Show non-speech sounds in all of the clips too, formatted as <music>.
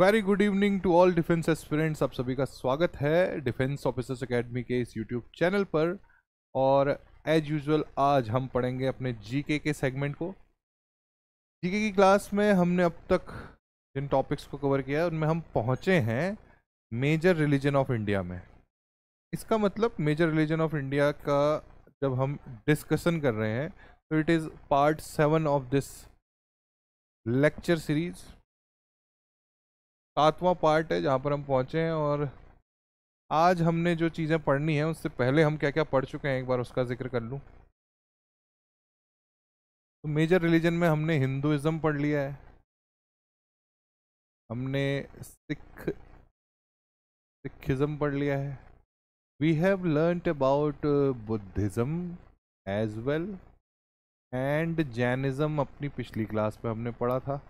Very good evening to all defence aspirants आप सभी का स्वागत है डिफेंस ऑफिसर्स एकेडमी के इस यूट्यूब चैनल पर और एज यूजुअल आज हम पढ़ेंगे अपने जीके के सेगमेंट को जीके की क्लास में हमने अब तक जिन टॉपिक्स को कवर किया उनमें हम पहुँचे हैं मेजर रिलीजन ऑफ इंडिया में इसका मतलब मेजर रिलीजन ऑफ इंडिया का जब हम डिस्कशन कर रहे हैं तो it is part seven of this lecture series सातवां पार्ट है जहाँ पर हम पहुँचे हैं और आज हमने जो चीज़ें पढ़नी हैं उससे पहले हम क्या क्या पढ़ चुके हैं एक बार उसका जिक्र कर लूँ तो मेजर रिलीजन में हमने हिंदुज़म पढ़ लिया है हमने सिख सिखिज़म पढ़ लिया है we have learn about Buddhism as well and Jainism अपनी पिछली क्लास में हमने पढ़ा था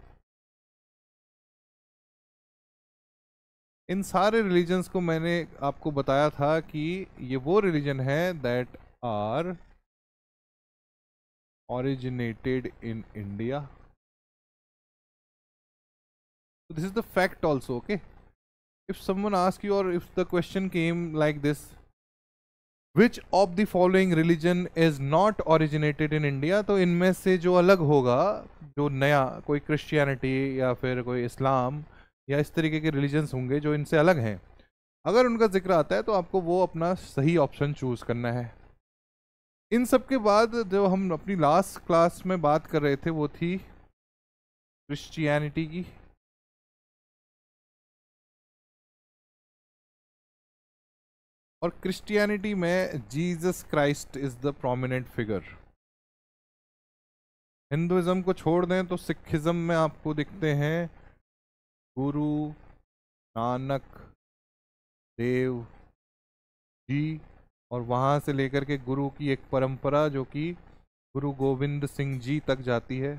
इन सारे रिलीजन्स को मैंने आपको बताया था कि ये वो रिलीजन है that are originated in India this is the fact also okay if someone ask you और if the question came like this which of the following religion is not originated in India तो इनमें से जो अलग होगा जो नया कोई क्रिश्चियनिटी या फिर कोई इस्लाम या इस तरीके के रिलीजन्स होंगे जो इनसे अलग हैं अगर उनका जिक्र आता है तो आपको वो अपना सही ऑप्शन चूज़ करना है इन सब के बाद जो हम अपनी लास्ट क्लास में बात कर रहे थे वो थी क्रिश्चियनिटी की और क्रिश्चियनिटी में Jesus Christ is the prominent figure Hinduism को छोड़ दें तो सिखिज़म में आपको दिखते हैं गुरु नानक देव जी और वहाँ से लेकर के गुरु की एक परंपरा जो कि गुरु गोविंद सिंह जी तक जाती है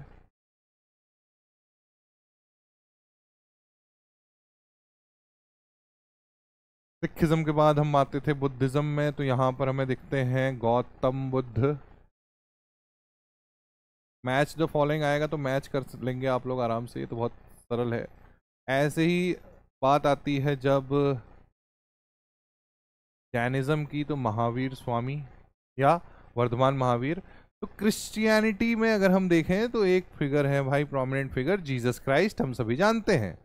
सिखिज़म के बाद हम आते थे बुद्धिज़्म में तो यहाँ पर हमें दिखते हैं गौतम बुद्ध मैच जो फॉलोइंग आएगा तो मैच कर लेंगे आप लोग आराम से ये तो बहुत सरल है ऐसे ही बात आती है जब जैनिज़्म की तो महावीर स्वामी या वर्धमान महावीर तो क्रिश्चियनिटी में अगर हम देखें तो एक फिगर है भाई प्रोमिनेंट फिगर जीसस क्राइस्ट हम सभी जानते हैं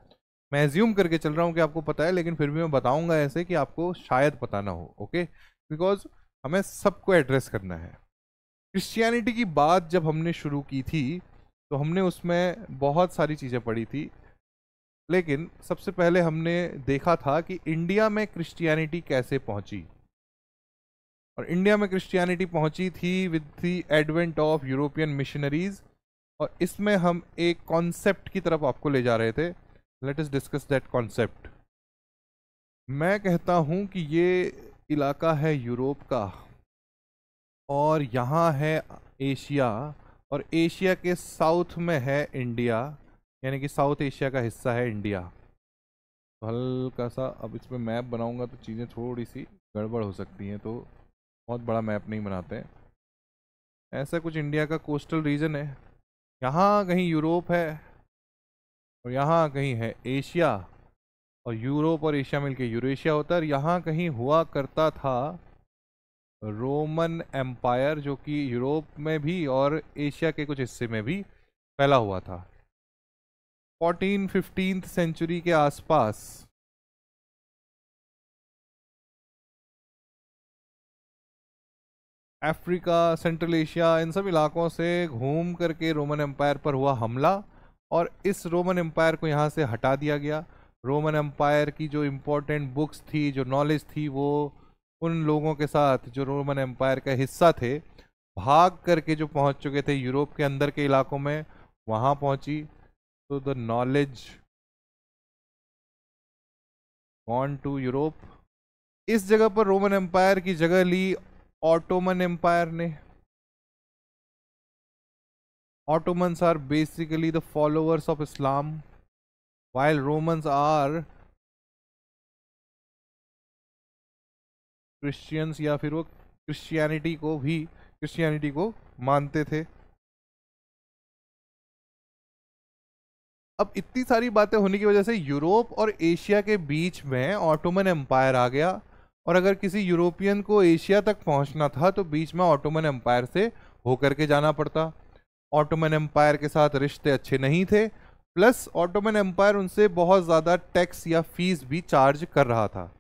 मैं ज्यूम करके चल रहा हूँ कि आपको पता है लेकिन फिर भी मैं बताऊँगा ऐसे कि आपको शायद पता ना हो ओके बिकॉज हमें सबको एड्रेस करना है क्रिश्चियनिटी की बात जब हमने शुरू की थी तो हमने उसमें बहुत सारी चीज़ें पढ़ी थी लेकिन सबसे पहले हमने देखा था कि इंडिया में क्रिश्चियनिटी कैसे पहुंची और इंडिया में क्रिश्चियनिटी पहुंची थी with the advent of European missionaries और इसमें हम एक कॉन्सेप्ट की तरफ आपको ले जा रहे थे लेट इस डिस्कस दैट कॉन्सेप्ट मैं कहता हूं कि ये इलाका है यूरोप का और यहाँ है एशिया और एशिया के साउथ में है इंडिया यानी कि साउथ एशिया का हिस्सा है इंडिया तो हल्का सा अब इसमें मैप बनाऊंगा तो चीज़ें थोड़ी सी गड़बड़ हो सकती हैं तो बहुत बड़ा मैप नहीं बनाते हैं ऐसा कुछ इंडिया का कोस्टल रीजन है यहाँ कहीं यूरोप है और यहाँ कहीं है एशिया और यूरोप और एशिया मिलके यूरेशिया होता है और यहाँ कहीं हुआ करता था रोमन एम्पायर जो कि यूरोप में भी और एशिया के कुछ हिस्से में भी फैला हुआ था फोर्टीन फिफ्टीन सेंचुरी के आसपास अफ्रीका सेंट्रल एशिया इन सब इलाकों से घूम करके रोमन एम्पायर पर हुआ हमला और इस रोमन एम्पायर को यहाँ से हटा दिया गया रोमन एम्पायर की जो इम्पोर्टेंट बुक्स थी जो नॉलेज थी वो उन लोगों के साथ जो रोमन एम्पायर का हिस्सा थे भाग करके जो पहुँच चुके थे यूरोप के अंदर के इलाकों में वहाँ पहुँची So the knowledge gone to europe is jagah par roman empire ki jagah li ottoman empire ne Ottomans are basically the followers of Islam, while Romans are Christians या फिर वो क्रिश्चियनिटी को भी क्रिश्चियनिटी को मानते थे अब इतनी सारी बातें होने की वजह से यूरोप और एशिया के बीच में ऑटोमन एम्पायर आ गया और अगर किसी यूरोपियन को एशिया तक पहुंचना था तो बीच में ऑटोमन एम्पायर से होकर के जाना पड़ता ऑटोमन एम्पायर के साथ रिश्ते अच्छे नहीं थे प्लस ऑटोमन एम्पायर उनसे बहुत ज़्यादा टैक्स या फीस भी चार्ज कर रहा था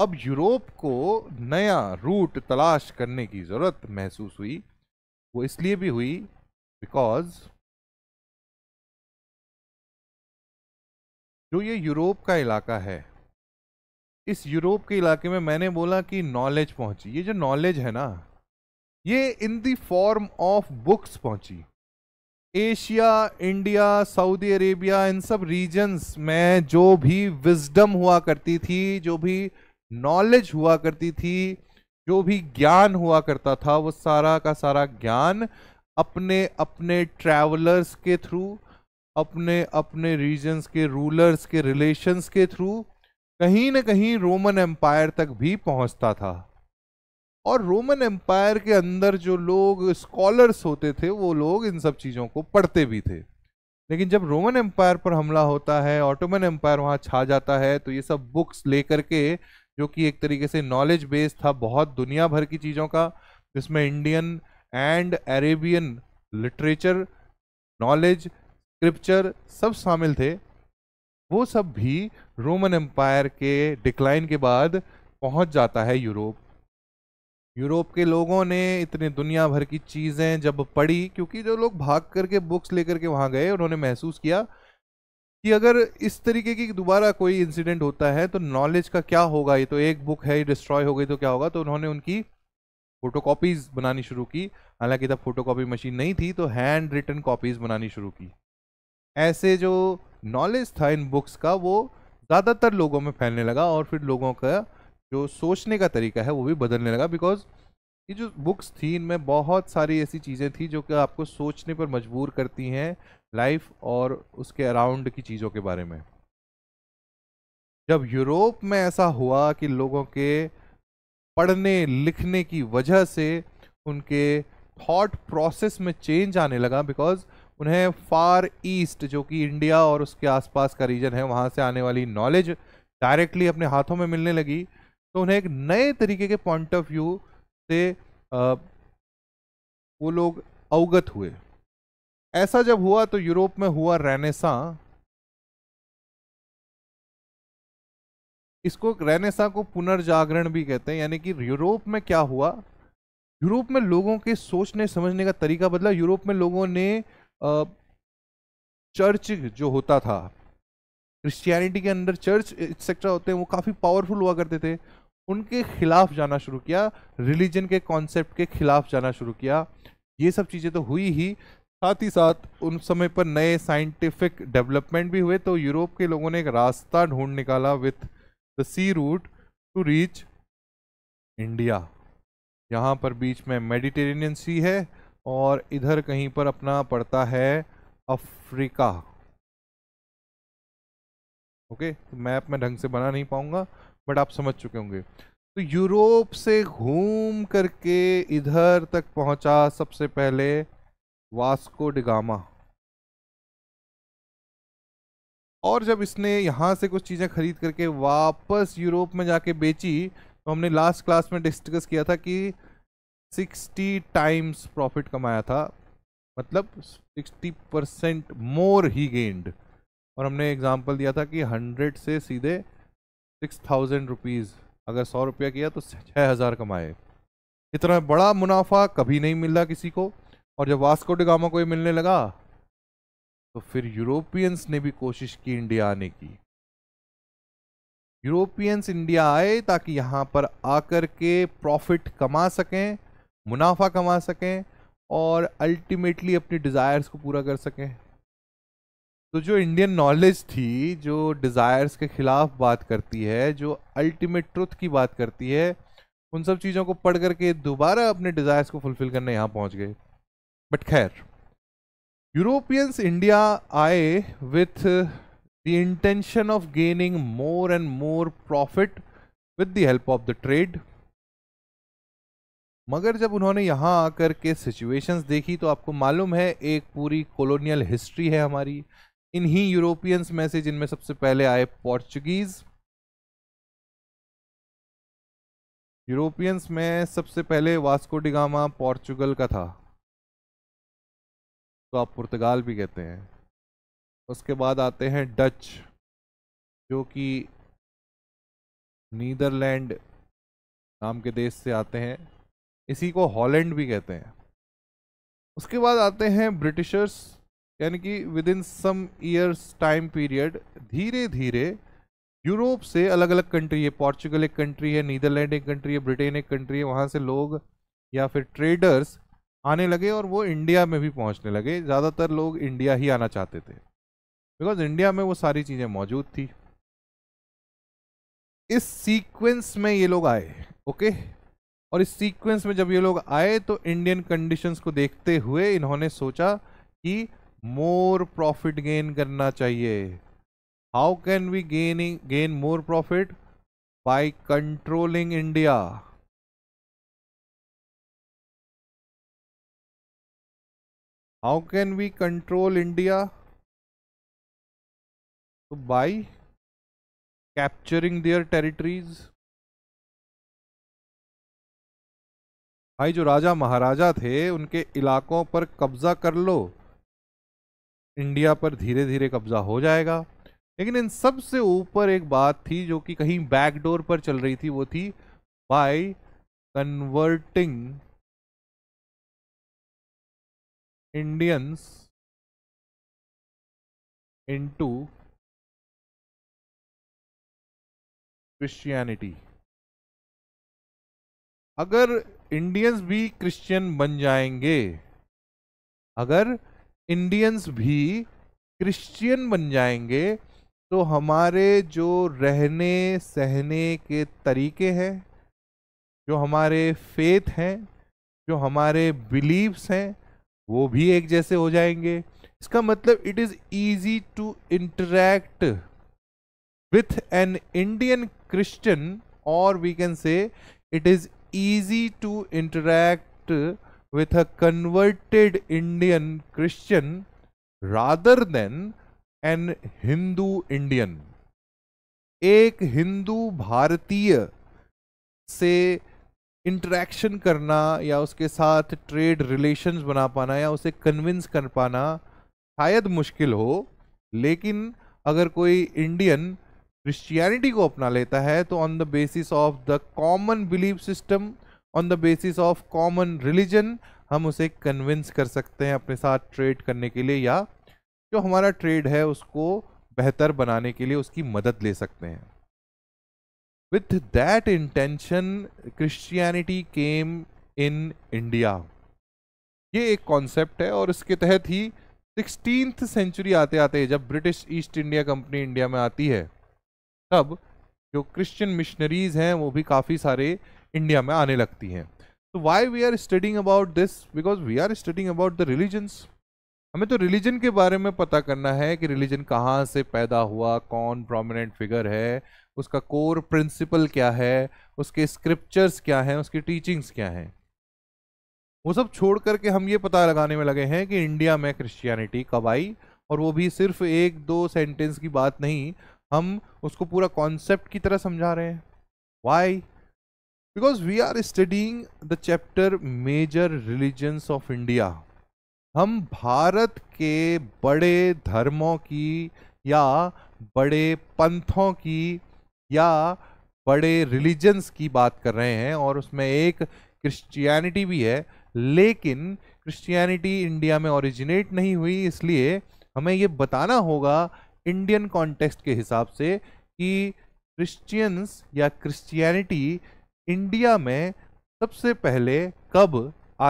अब यूरोप को नया रूट तलाश करने की ज़रूरत महसूस हुई वो इसलिए भी हुई बिकॉज़ जो ये यूरोप का इलाका है इस यूरोप के इलाके में मैंने बोला कि नॉलेज पहुंची ये जो नॉलेज है ना ये in the form of books पहुंची एशिया इंडिया सऊदी अरेबिया इन सब रीजन्स में जो भी विजडम हुआ करती थी जो भी नॉलेज हुआ करती थी जो भी ज्ञान हुआ करता था वो सारा का सारा ज्ञान अपने अपने ट्रैवलर्स के थ्रू अपने अपने रीजन्स के रूलर्स के रिलेशंस के थ्रू कहीं ना कहीं रोमन एम्पायर तक भी पहुंचता था और रोमन एम्पायर के अंदर जो लोग स्कॉलर्स होते थे वो लोग इन सब चीज़ों को पढ़ते भी थे लेकिन जब रोमन एम्पायर पर हमला होता है ऑटोमन एम्पायर वहाँ छा जाता है तो ये सब बुक्स ले करके जो कि एक तरीके से नॉलेज बेस था बहुत दुनिया भर की चीज़ों का जिसमें Indian and Arabian literature knowledge scripture सब शामिल थे वो सब भी रोमन एम्पायर के डिक्लाइन के बाद पहुंच जाता है यूरोप यूरोप के लोगों ने इतने दुनिया भर की चीज़ें जब पढ़ी क्योंकि जो लोग भाग करके बुक्स लेकर के वहाँ गए उन्होंने महसूस किया कि अगर इस तरीके की दोबारा कोई इंसिडेंट होता है तो नॉलेज का क्या होगा ये तो एक बुक है ये डिस्ट्रॉय हो गई तो क्या होगा तो उन्होंने उनकी फ़ोटोकॉपीज़ बनानी शुरू की हालांकि तब फोटोकॉपी मशीन नहीं थी तो हैंड रिटन कॉपीज़ बनानी शुरू की ऐसे जो नॉलेज था इन बुक्स का वो ज़्यादातर लोगों में फैलने लगा और फिर लोगों का जो सोचने का तरीका है वो भी बदलने लगा बिकॉज ये जो बुक्स थी इनमें बहुत सारी ऐसी चीज़ें थी जो कि आपको सोचने पर मजबूर करती हैं लाइफ और उसके अराउंड की चीज़ों के बारे में जब यूरोप में ऐसा हुआ कि लोगों के पढ़ने लिखने की वजह से उनके थॉट प्रोसेस में चेंज आने लगा बिकॉज उन्हें फार ईस्ट जो कि इंडिया और उसके आसपास का रीजन है वहाँ से आने वाली नॉलेज डायरेक्टली अपने हाथों में मिलने लगी तो उन्हें एक नए तरीके के पॉइंट ऑफ व्यू से आ, वो लोग अवगत हुए ऐसा जब हुआ तो यूरोप में हुआ रैनेसा इसको रैनेसा को पुनर्जागरण भी कहते हैं यानी कि यूरोप में क्या हुआ यूरोप में लोगों के सोचने समझने का तरीका बदला यूरोप में लोगों ने चर्च जो होता था क्रिश्चियनिटी के अंदर चर्च एक्सेट्रा होते हैं वो काफ़ी पावरफुल हुआ करते थे उनके खिलाफ जाना शुरू किया रिलीजन के कॉन्सेप्ट के खिलाफ जाना शुरू किया ये सब चीज़ें तो हुई ही साथ ही साथ उन समय पर नए साइंटिफिक डेवलपमेंट भी हुए तो यूरोप के लोगों ने एक रास्ता ढूंढ निकाला with the sea route to reach India यहाँ पर बीच में मेडिटेरेनियन सी है और इधर कहीं पर अपना पड़ता है अफ्रीका ओके तो मैप में ढंग से बना नहीं पाऊंगा बट आप समझ चुके होंगे तो यूरोप से घूम करके इधर तक पहुंचा सबसे पहले वास्को डिगामा और जब इसने यहाँ से कुछ चीज़ें खरीद करके वापस यूरोप में जाके बेची तो हमने लास्ट क्लास में डिस्कस किया था कि सिक्सटी टाइम्स प्रॉफिट कमाया था मतलब sixty percent more he gained और हमने एग्जाम्पल दिया था कि हंड्रेड से सीधे सिक्स थाउजेंड रुपीज़ अगर सौ रुपया किया तो छः हज़ार कमाए इतना बड़ा मुनाफा कभी नहीं मिला किसी को और जब वास्को डिगामा को ये मिलने लगा तो फिर यूरोपियंस ने भी कोशिश की इंडिया आने की यूरोपियंस इंडिया आए ताकि यहाँ पर आकर के प्रॉफिट कमा सकें मुनाफा कमा सकें और अल्टीमेटली अपनी डिज़ायर्स को पूरा कर सकें तो जो इंडियन नॉलेज थी जो डिज़ायर्स के ख़िलाफ़ बात करती है जो अल्टीमेट ट्रुथ की बात करती है उन सब चीज़ों को पढ़ करके दोबारा अपने डिज़ायर्स को फुलफ़िल करने यहाँ पहुँच गए बट खैर यूरोपियंस इंडिया आए with the intention of gaining more and more profit with the help of the trade मगर जब उन्होंने यहाँ आकर के सिचुएशंस देखी तो आपको मालूम है एक पूरी कॉलोनियल हिस्ट्री है हमारी इन्हीं यूरोपियंस में से जिनमें सबसे पहले आए पोर्चुगीज यूरोपियंस में सबसे पहले वास्को डिगामा पोर्चुगल का था तो आप पुर्तगाल भी कहते हैं उसके बाद आते हैं डच जो कि नीदरलैंड नाम के देश से आते हैं इसी को हॉलैंड भी कहते हैं उसके बाद आते हैं ब्रिटिशर्स यानी कि within some years time period धीरे धीरे यूरोप से अलग अलग कंट्री है पॉर्चुगल एक कंट्री है नीदरलैंड एक कंट्री है ब्रिटेन एक कंट्री है वहाँ से लोग या फिर ट्रेडर्स आने लगे और वो इंडिया में भी पहुँचने लगे ज़्यादातर लोग इंडिया ही आना चाहते थे बिकॉज इंडिया में वो सारी चीज़ें मौजूद थी इस सीक्वेंस में ये लोग आए ओके और इस सीक्वेंस में जब ये लोग आए तो इंडियन कंडीशंस को देखते हुए इन्होंने सोचा कि मोर प्रॉफिट गेन करना चाहिए how can we gaining gain more profit by controlling India how can we control India by capturing their territories भाई जो राजा महाराजा थे उनके इलाकों पर कब्जा कर लो इंडिया पर धीरे धीरे कब्जा हो जाएगा लेकिन इन सबसे ऊपर एक बात थी जो कि कहीं बैकडोर पर चल रही थी वो थी by converting Indians into Christianity अगर इंडियंस भी क्रिश्चियन बन जाएंगे अगर इंडियंस भी क्रिश्चियन बन जाएंगे तो हमारे जो रहने सहने के तरीके हैं जो हमारे फेथ हैं जो हमारे बिलीव्स हैं वो भी एक जैसे हो जाएंगे इसका मतलब it is easy to interact with an Indian Christian और we can say it is easy to interact with a converted Indian Christian rather than an Hindu Indian. एक हिंदू भारतीय से इंटरेक्शन करना या उसके साथ ट्रेड रिलेशंस बना पाना या उसे कन्विंस कर पाना शायद मुश्किल हो लेकिन अगर कोई इंडियन क्रिश्चियनिटी को अपना लेता है तो on the basis of the common belief system on the basis of common religion हम उसे कन्विंस कर सकते हैं अपने साथ ट्रेड करने के लिए या जो हमारा ट्रेड है उसको बेहतर बनाने के लिए उसकी मदद ले सकते हैं with that intention Christianity came in India ये एक कॉन्सेप्ट है और इसके तहत ही सिक्सटीन सेंचुरी आते आते जब British East India company India में आती है तब जो क्रिश्चियन मिशनरीज हैं वो भी काफ़ी सारे इंडिया में आने लगती हैं तो why we are studying about this because we are studying about the religions हमें तो रिलीजन के बारे में पता करना है कि रिलीजन कहाँ से पैदा हुआ कौन प्रोमिनेंट फिगर है उसका कोर प्रिंसिपल क्या है उसके स्क्रिप्चर्स क्या हैं उसकी टीचिंग्स क्या हैं वो सब छोड़ करके हम ये पता लगाने में लगे हैं कि इंडिया में क्रिश्चियनिटी कब आई और वो भी सिर्फ एक दो सेंटेंस की बात नहीं हम उसको पूरा कॉन्सेप्ट की तरह समझा रहे हैं why because we are studying the chapter major religions of India हम भारत के बड़े धर्मों की या बड़े पंथों की या बड़े रिलीजन्स की बात कर रहे हैं और उसमें एक क्रिश्चियनिटी भी है लेकिन क्रिश्चियनिटी इंडिया में ओरिजिनेट नहीं हुई इसलिए हमें ये बताना होगा इंडियन कॉन्टेक्स्ट के हिसाब से कि क्रिश्चियंस या क्रिश्चियनिटी इंडिया में सबसे पहले कब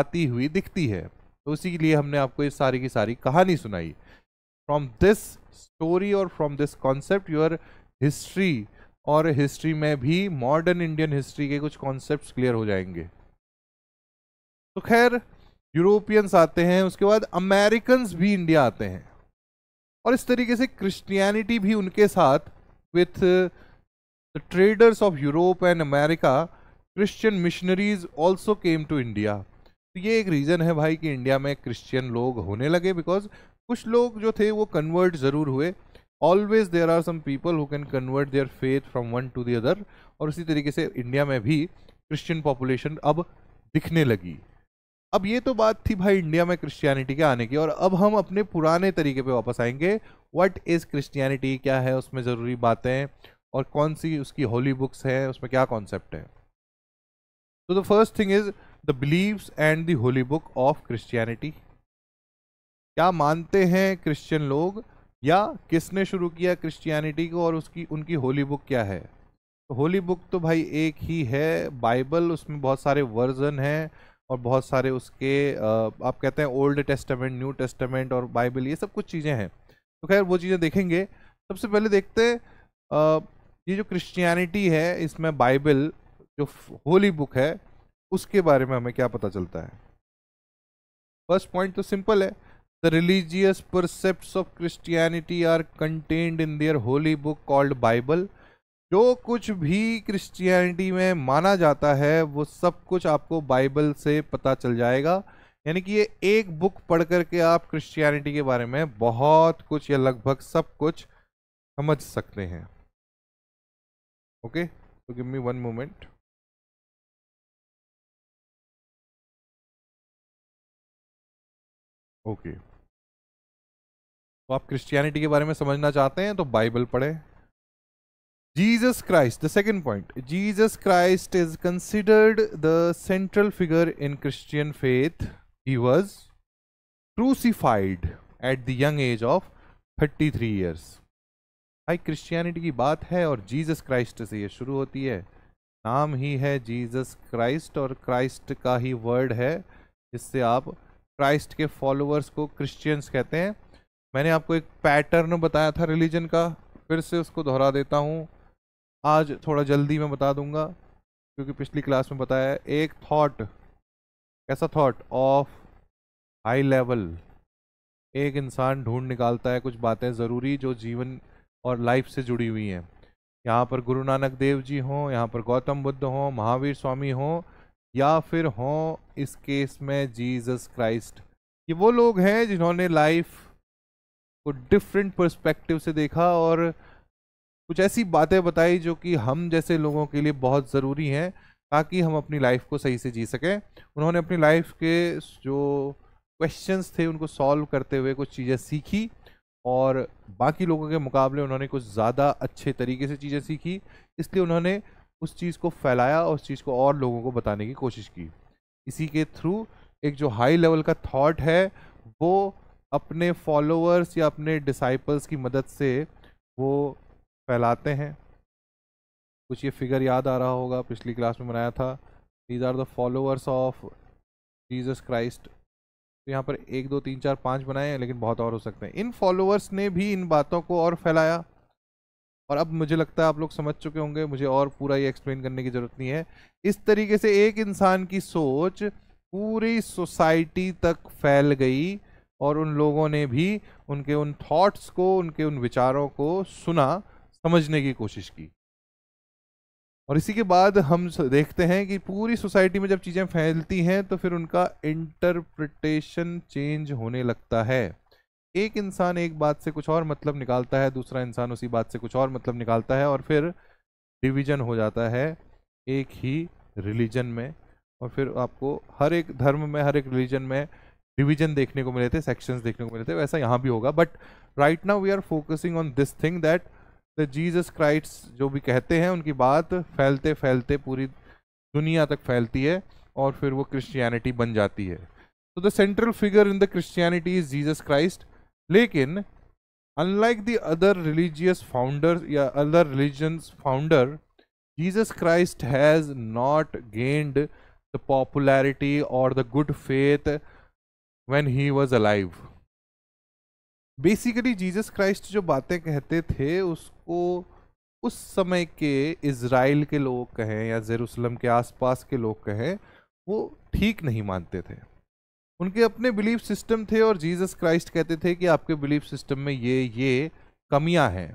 आती हुई दिखती है तो उसी के लिए हमने आपको ये सारी की सारी कहानी सुनाई फ्रॉम दिस स्टोरी और from this concept your history और हिस्ट्री में भी मॉडर्न इंडियन हिस्ट्री के कुछ कॉन्सेप्ट क्लियर हो जाएंगे तो खैर यूरोपियंस आते हैं उसके बाद अमेरिकन भी इंडिया आते हैं और इस तरीके से क्रिश्चियनिटी भी उनके साथ with the traders of Europe and America Christian missionaries also came to India तो ये एक रीज़न है भाई कि इंडिया में क्रिश्चियन लोग होने लगे बिकॉज कुछ लोग जो थे वो कन्वर्ट ज़रूर हुए always there are some people who can convert their faith from one to the other और उसी तरीके से इंडिया में भी क्रिश्चियन पॉपुलेशन अब दिखने लगी अब ये तो बात थी भाई इंडिया में क्रिश्चियनिटी के आने की और अब हम अपने पुराने तरीके पे वापस आएंगे व्हाट इज़ क्रिश्चियनिटी क्या है उसमें ज़रूरी बातें और कौन सी उसकी होली बुक्स हैं उसमें क्या कॉन्सेप्ट है तो the first thing is the believes and the holy book of Christianity क्या मानते हैं क्रिश्चियन लोग या किसने शुरू किया क्रिश्चियनिटी को और उसकी उनकी होली बुक क्या है होली तो बुक तो भाई एक ही है बाइबल उसमें बहुत सारे वर्जन हैं और बहुत सारे उसके आप कहते हैं ओल्ड टेस्टामेंट न्यू टेस्टामेंट और बाइबल ये सब कुछ चीज़ें हैं तो खैर वो चीज़ें देखेंगे सबसे पहले देखते हैं ये जो क्रिश्चियनिटी है इसमें बाइबल जो होली बुक है उसके बारे में हमें क्या पता चलता है फर्स्ट पॉइंट तो सिंपल है the religious precept of Christianity are contained in their holy book called Bible जो कुछ भी क्रिश्चियनिटी में माना जाता है वो सब कुछ आपको बाइबल से पता चल जाएगा यानी कि ये एक बुक पढ़ करके आप क्रिश्चियनिटी के बारे में बहुत कुछ या लगभग सब कुछ समझ सकते हैं ओके तो give me one moment okay तो आप क्रिश्चियनिटी के बारे में समझना चाहते हैं तो बाइबल पढ़ें Jesus Christ, the second point. Jesus Christ is considered the central figure in Christian faith. He was crucified at the young age of 33 years. भाई क्रिश्चियनिटी की बात है और जीसस क्राइस्ट से ये शुरू होती है नाम ही है जीसस क्राइस्ट और क्राइस्ट का ही वर्ड है जिससे आप क्राइस्ट के फॉलोअर्स को क्रिश्चियंस कहते हैं मैंने आपको एक पैटर्न बताया था रिलीजन का फिर से उसको दोहरा देता हूँ आज थोड़ा जल्दी मैं बता दूंगा क्योंकि पिछली क्लास में बताया एक थॉट कैसा थॉट ऑफ हाई लेवल एक इंसान ढूंढ निकालता है कुछ बातें ज़रूरी जो जीवन और लाइफ से जुड़ी हुई हैं यहाँ पर गुरु नानक देव जी हों यहाँ पर गौतम बुद्ध हों महावीर स्वामी हों या फिर हों इस केस में जीसस क्राइस्ट ये वो लोग हैं जिन्होंने लाइफ को डिफरेंट पर्सपेक्टिव से देखा और कुछ ऐसी बातें बताई जो कि हम जैसे लोगों के लिए बहुत ज़रूरी हैं ताकि हम अपनी लाइफ को सही से जी सकें उन्होंने अपनी लाइफ के जो क्वेश्चंस थे उनको सॉल्व करते हुए कुछ चीज़ें सीखी और बाकी लोगों के मुकाबले उन्होंने कुछ ज़्यादा अच्छे तरीके से चीज़ें सीखी इसलिए उन्होंने उस चीज़ को फैलाया और उस चीज़ को और लोगों को बताने की कोशिश की इसी के थ्रू एक जो हाई लेवल का थॉट है वो अपने फॉलोअर्स या अपने डिसाइपल्स की मदद से वो फैलाते हैं कुछ ये फिगर याद आ रहा होगा पिछली क्लास में बनाया था these are the followers of Jesus Christ तो यहाँ पर एक दो तीन चार पाँच बनाए हैं लेकिन बहुत और हो सकते हैं इन फॉलोअर्स ने भी इन बातों को और फैलाया और अब मुझे लगता है आप लोग समझ चुके होंगे मुझे और पूरा ये एक्सप्लेन करने की ज़रूरत नहीं है इस तरीके से एक इंसान की सोच पूरी सोसाइटी तक फैल गई और उन लोगों ने भी उनके उन थॉट्स को उनके उन विचारों को सुना समझने की कोशिश की और इसी के बाद हम देखते हैं कि पूरी सोसाइटी में जब चीज़ें फैलती हैं तो फिर उनका इंटरप्रिटेशन चेंज होने लगता है एक इंसान एक बात से कुछ और मतलब निकालता है दूसरा इंसान उसी बात से कुछ और मतलब निकालता है और फिर डिवीजन हो जाता है एक ही रिलीजन में और फिर आपको हर एक धर्म में हर एक रिलीजन में डिवीजन देखने को मिले थे सेक्शंस देखने को मिले थे वैसा यहाँ भी होगा but right now we are focusing on this thing that तो जीसस क्राइस्ट जो भी कहते हैं उनकी बात फैलते फैलते पूरी दुनिया तक फैलती है और फिर वो क्रिश्चियनिटी बन जाती है तो the central figure in the Christianity is Jesus Christ लेकिन unlike the other religious founder या other religions founder Jesus Christ has not gained the popularity और the good faith when he was alive basically Jesus Christ जो बातें कहते थे उसको उस समय के इसराइल के लोग कहें या जेरूसलम के आसपास के लोग कहें वो ठीक नहीं मानते थे उनके अपने बिलीफ सिस्टम थे और जीसस क्राइस्ट कहते थे कि आपके बिलीफ सिस्टम में ये ये कमियां हैं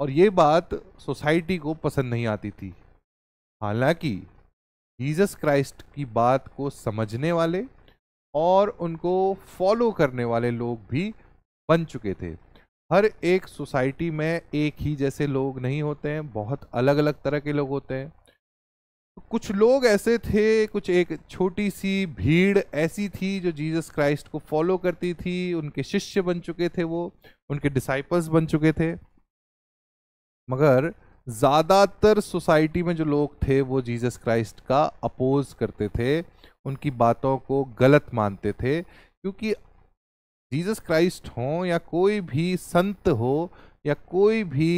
और ये बात सोसाइटी को पसंद नहीं आती थी हालांकि जीसस क्राइस्ट की बात को समझने वाले और उनको फॉलो करने वाले लोग भी बन चुके थे हर एक सोसाइटी में एक ही जैसे लोग नहीं होते हैं बहुत अलग अलग तरह के लोग होते हैं कुछ लोग ऐसे थे कुछ एक छोटी सी भीड़ ऐसी थी जो जीसस क्राइस्ट को फॉलो करती थी उनके शिष्य बन चुके थे वो उनके डिसाइपल्स बन चुके थे मगर ज़्यादातर सोसाइटी में जो लोग थे वो जीसस क्राइस्ट का अपोज करते थे उनकी बातों को गलत मानते थे क्योंकि जीसस क्राइस्ट हो या कोई भी संत हो या कोई भी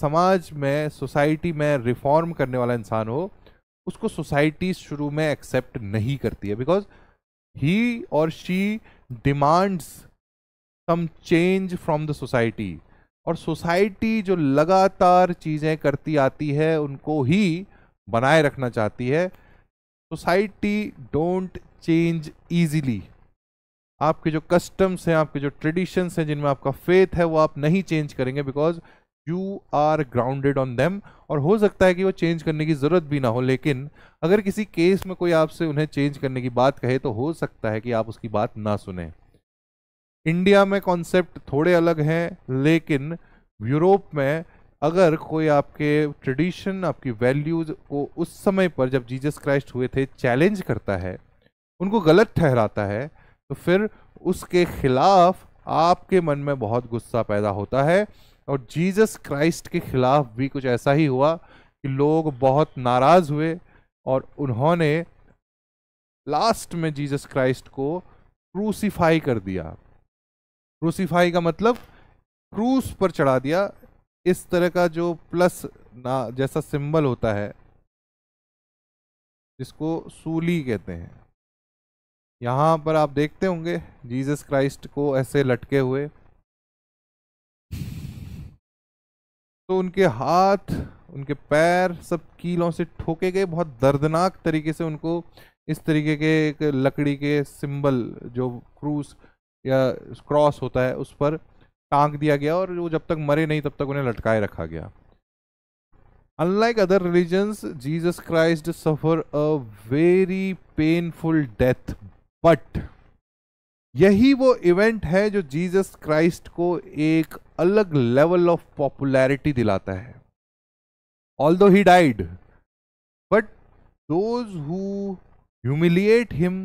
समाज में सोसाइटी में रिफॉर्म करने वाला इंसान हो उसको सोसाइटी शुरू में एक्सेप्ट नहीं करती है बिकॉज ही और she demands some change from the society और सोसाइटी जो लगातार चीज़ें करती आती है उनको ही बनाए रखना चाहती है सोसाइटी डोंट चेंज ईजीली आपके जो कस्टम्स हैं आपके जो ट्रेडिशंस हैं जिनमें आपका फेथ है वो आप नहीं चेंज करेंगे because you are grounded on them और हो सकता है कि वो चेंज करने की ज़रूरत भी ना हो लेकिन अगर किसी केस में कोई आपसे उन्हें चेंज करने की बात कहे तो हो सकता है कि आप उसकी बात ना सुने इंडिया में कॉन्सेप्ट थोड़े अलग हैं लेकिन यूरोप में अगर कोई आपके ट्रेडिशन आपकी वैल्यूज को उस समय पर जब जीजस क्राइस्ट हुए थे चैलेंज करता है उनको गलत ठहराता है तो फिर उसके खिलाफ आपके मन में बहुत गुस्सा पैदा होता है और जीसस क्राइस्ट के खिलाफ भी कुछ ऐसा ही हुआ कि लोग बहुत नाराज़ हुए और उन्होंने लास्ट में जीसस क्राइस्ट को क्रूसीफाई कर दिया क्रूसीफाई का मतलब क्रूस पर चढ़ा दिया इस तरह का जो प्लस ना जैसा सिंबल होता है जिसको सूली कहते हैं यहाँ पर आप देखते होंगे जीसस क्राइस्ट को ऐसे लटके हुए तो उनके हाथ उनके पैर सब कीलों से ठोके गए बहुत दर्दनाक तरीके से उनको इस तरीके के एक लकड़ी के सिंबल जो क्रूस या क्रॉस होता है उस पर टांग दिया गया और वो जब तक मरे नहीं तब तक उन्हें लटकाए रखा गया unlike other religions Jesus Christ suffer a very painful death but यही वो इवेंट है जो जीसस क्राइस्ट को एक अलग लेवल ऑफ पॉपुलैरिटी दिलाता है although he died but those who humiliate him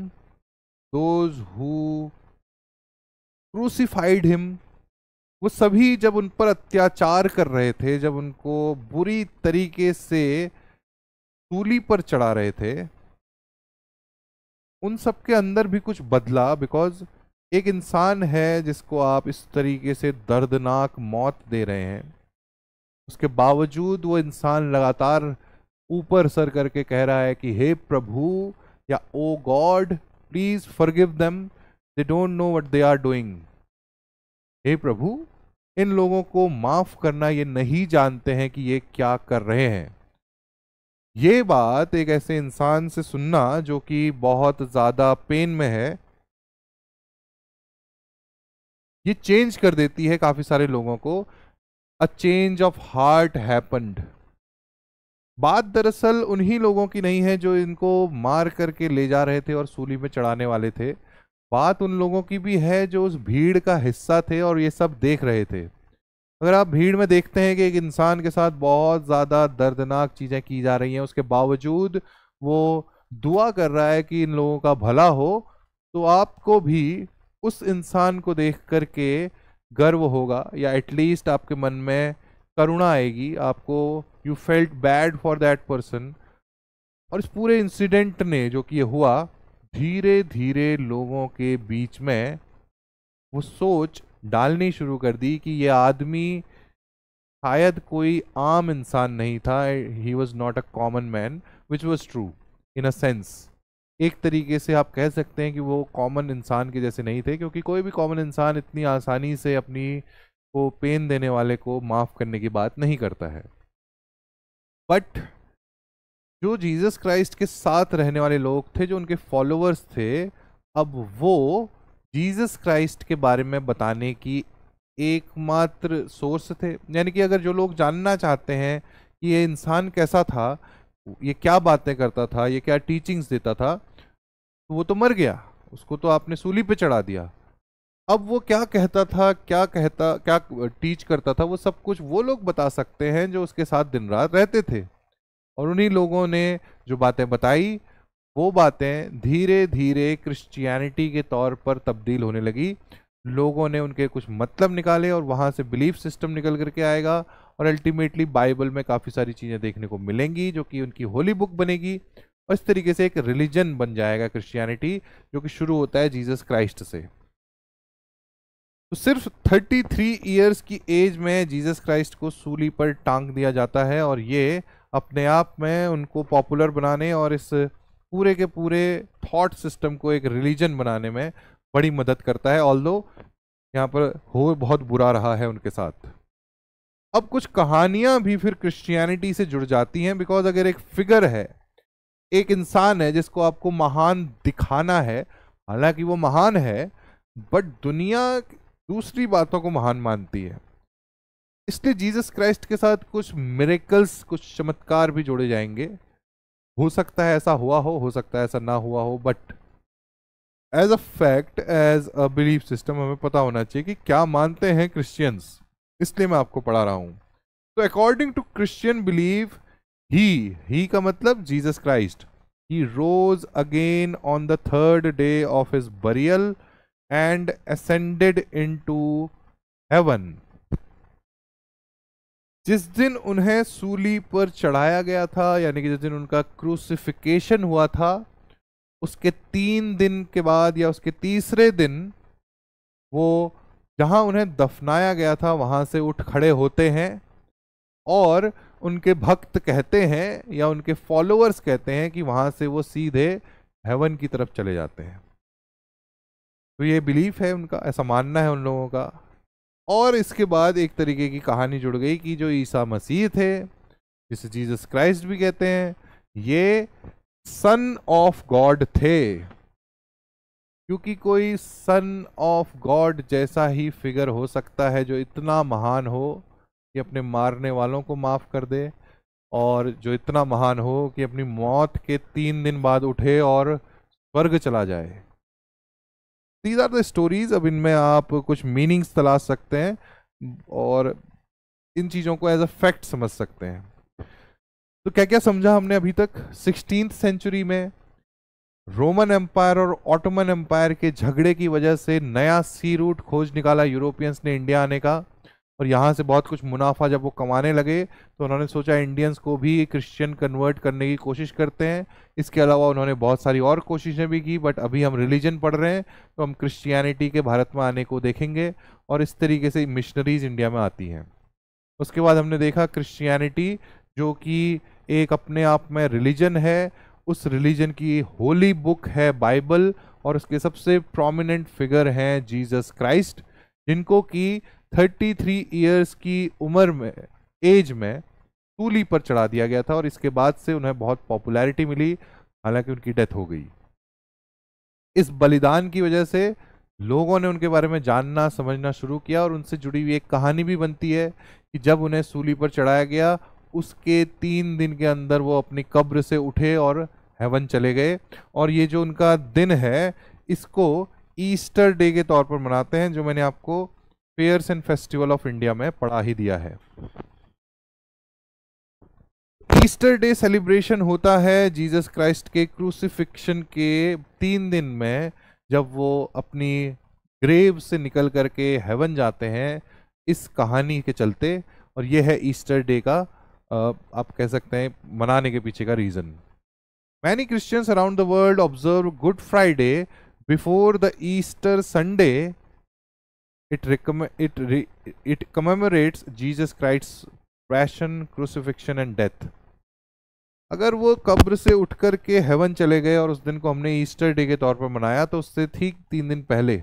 those who crucified him वो सभी जब उन पर अत्याचार कर रहे थे जब उनको बुरी तरीके से तूली पर चढ़ा रहे थे उन सब के अंदर भी कुछ बदला बिकॉज एक इंसान है जिसको आप इस तरीके से दर्दनाक मौत दे रहे हैं उसके बावजूद वो इंसान लगातार ऊपर सर करके कह रहा है कि हे hey, प्रभु या oh God please forgive them they don't know what they are doing हे प्रभु इन लोगों को माफ़ करना ये नहीं जानते हैं कि ये क्या कर रहे हैं ये बात एक ऐसे इंसान से सुनना जो कि बहुत ज़्यादा पेन में है ये चेंज कर देती है काफ़ी सारे लोगों को a change of heart happened बात दरअसल उन्हीं लोगों की नहीं है जो इनको मार करके ले जा रहे थे और सूली में चढ़ाने वाले थे बात उन लोगों की भी है जो उस भीड़ का हिस्सा थे और ये सब देख रहे थे अगर आप भीड़ में देखते हैं कि एक इंसान के साथ बहुत ज़्यादा दर्दनाक चीज़ें की जा रही हैं उसके बावजूद वो दुआ कर रहा है कि इन लोगों का भला हो तो आपको भी उस इंसान को देख कर के गर्व होगा या एटलीस्ट आपके मन में करुणा आएगी आपको you felt bad for that person और इस पूरे इंसिडेंट ने जो कि हुआ धीरे धीरे लोगों के बीच में वो सोच डालनी शुरू कर दी कि ये आदमी शायद कोई आम इंसान नहीं था he was not a common man which was true in a sense एक तरीके से आप कह सकते हैं कि वो कॉमन इंसान के जैसे नहीं थे क्योंकि कोई भी कॉमन इंसान इतनी आसानी से अपनी को पेन देने वाले को माफ़ करने की बात नहीं करता है बट जो जीसस क्राइस्ट के साथ रहने वाले लोग थे जो उनके फॉलोअर्स थे अब वो जीसस क्राइस्ट के बारे में बताने की एकमात्र सोर्स थे यानी कि अगर जो लोग जानना चाहते हैं कि ये इंसान कैसा था ये क्या बातें करता था ये क्या टीचिंग्स देता था तो वो तो मर गया उसको तो आपने सूली पे चढ़ा दिया अब वो क्या कहता था क्या कहता क्या टीच करता था वो सब कुछ वो लोग बता सकते हैं जो उसके साथ दिन रात रहते थे और उन्हीं लोगों ने जो बातें बताई वो बातें धीरे धीरे क्रिश्चियनिटी के तौर पर तब्दील होने लगी लोगों ने उनके कुछ मतलब निकाले और वहाँ से बिलीफ सिस्टम निकल करके आएगा और अल्टीमेटली बाइबल में काफ़ी सारी चीज़ें देखने को मिलेंगी जो कि उनकी होली बुक बनेगी और इस तरीके से एक रिलीजन बन जाएगा क्रिश्चियनिटी जो कि शुरू होता है जीसस क्राइस्ट से तो सिर्फ 33 ईयर्स की एज में जीसस क्राइस्ट को सूली पर टांग दिया जाता है और ये अपने आप में उनको पॉपुलर बनाने और इस पूरे के पूरे थॉट सिस्टम को एक रिलीजन बनाने में बड़ी मदद करता है ऑल दो यहाँ पर हो बहुत बुरा रहा है उनके साथ अब कुछ कहानियां भी फिर क्रिश्चियनिटी से जुड़ जाती हैं बिकॉज अगर एक फिगर है एक इंसान है जिसको आपको महान दिखाना है हालांकि वो महान है बट दुनिया दूसरी बातों को महान मानती है इसलिए जीसस क्राइस्ट के साथ कुछ मेरेकल्स कुछ चमत्कार भी जोड़े जाएंगे हो सकता है ऐसा हुआ हो हो सकता है ऐसा ना हुआ हो but as a fact as a belief system हमें पता होना चाहिए कि क्या मानते हैं क्रिश्चियंस इसलिए मैं आपको पढ़ा रहा हूं तो according to Christian believe he he का मतलब Jesus Christ he rose again on the third day of his burial and ascended into heaven जिस दिन उन्हें सूली पर चढ़ाया गया था यानी कि जिस दिन उनका क्रूसिफिकेशन हुआ था उसके तीन दिन के बाद या उसके तीसरे दिन वो जहाँ उन्हें दफनाया गया था वहाँ से उठ खड़े होते हैं और उनके भक्त कहते हैं या उनके फॉलोअर्स कहते हैं कि वहाँ से वो सीधे हेवन की तरफ चले जाते हैं तो ये बिलीफ है उनका ऐसा मानना है उन लोगों का और इसके बाद एक तरीके की कहानी जुड़ गई कि जो ईसा मसीह थे जिसे जीसस क्राइस्ट भी कहते हैं ये सन ऑफ गॉड थे क्योंकि कोई सन ऑफ गॉड जैसा ही फिगर हो सकता है जो इतना महान हो कि अपने मारने वालों को माफ़ कर दे और जो इतना महान हो कि अपनी मौत के तीन दिन बाद उठे और स्वर्ग चला जाए दीज आर द स्टोरीज अब इनमें आप कुछ मीनिंग्स तलाश सकते हैं और इन चीज़ों को एज अ फैक्ट समझ सकते हैं तो क्या क्या समझा हमने अभी तक सिक्सटीन सेंचुरी में रोमन एम्पायर और ऑटोमन एम्पायर के झगड़े की वजह से नया सी रूट खोज निकाला यूरोपियंस ने इंडिया आने का और यहाँ से बहुत कुछ मुनाफा जब वो कमाने लगे तो उन्होंने सोचा इंडियंस को भी क्रिश्चियन कन्वर्ट करने की कोशिश करते हैं इसके अलावा उन्होंने बहुत सारी और कोशिशें भी की बट अभी हम रिलीजन पढ़ रहे हैं तो हम क्रिश्चियनिटी के भारत में आने को देखेंगे और इस तरीके से मिशनरीज इंडिया में आती हैं उसके बाद हमने देखा क्रिश्चियनिटी जो कि एक अपने आप में रिलीजन है उस रिलीजन की होली बुक है बाइबल और उसके सबसे प्रोमिनेंट फिगर हैं जीसस क्राइस्ट जिनको कि थर्टी थ्री ईयर्स की उम्र में एज में सूली पर चढ़ा दिया गया था और इसके बाद से उन्हें बहुत पॉपुलैरिटी मिली हालांकि उनकी डेथ हो गई इस बलिदान की वजह से लोगों ने उनके बारे में जानना समझना शुरू किया और उनसे जुड़ी हुई एक कहानी भी बनती है कि जब उन्हें सूली पर चढ़ाया गया उसके तीन दिन के अंदर वो अपनी कब्र से उठे और हेवन चले गए और ये जो उनका दिन है इसको ईस्टर डे के तौर पर मनाते हैं जो मैंने आपको fairs and festival of India में पढ़ा ही दिया है ईस्टर डे सेलिब्रेशन होता है जीसस क्राइस्ट के क्रूसिफिक्शन के तीन दिन में जब वो अपनी ग्रेव से निकल करके हेवन जाते हैं इस कहानी के चलते और ये है ईस्टर डे का आप कह सकते हैं मनाने के पीछे का reason many Christians around the world observe Good Friday before the Easter Sunday it it re it commemorates Jesus Christ's passion, crucifixion and death. अगर वो कब्र से उठ कर के हेवन चले गए और उस दिन को हमने ईस्टर डे के तौर पर मनाया तो उससे ठीक तीन दिन पहले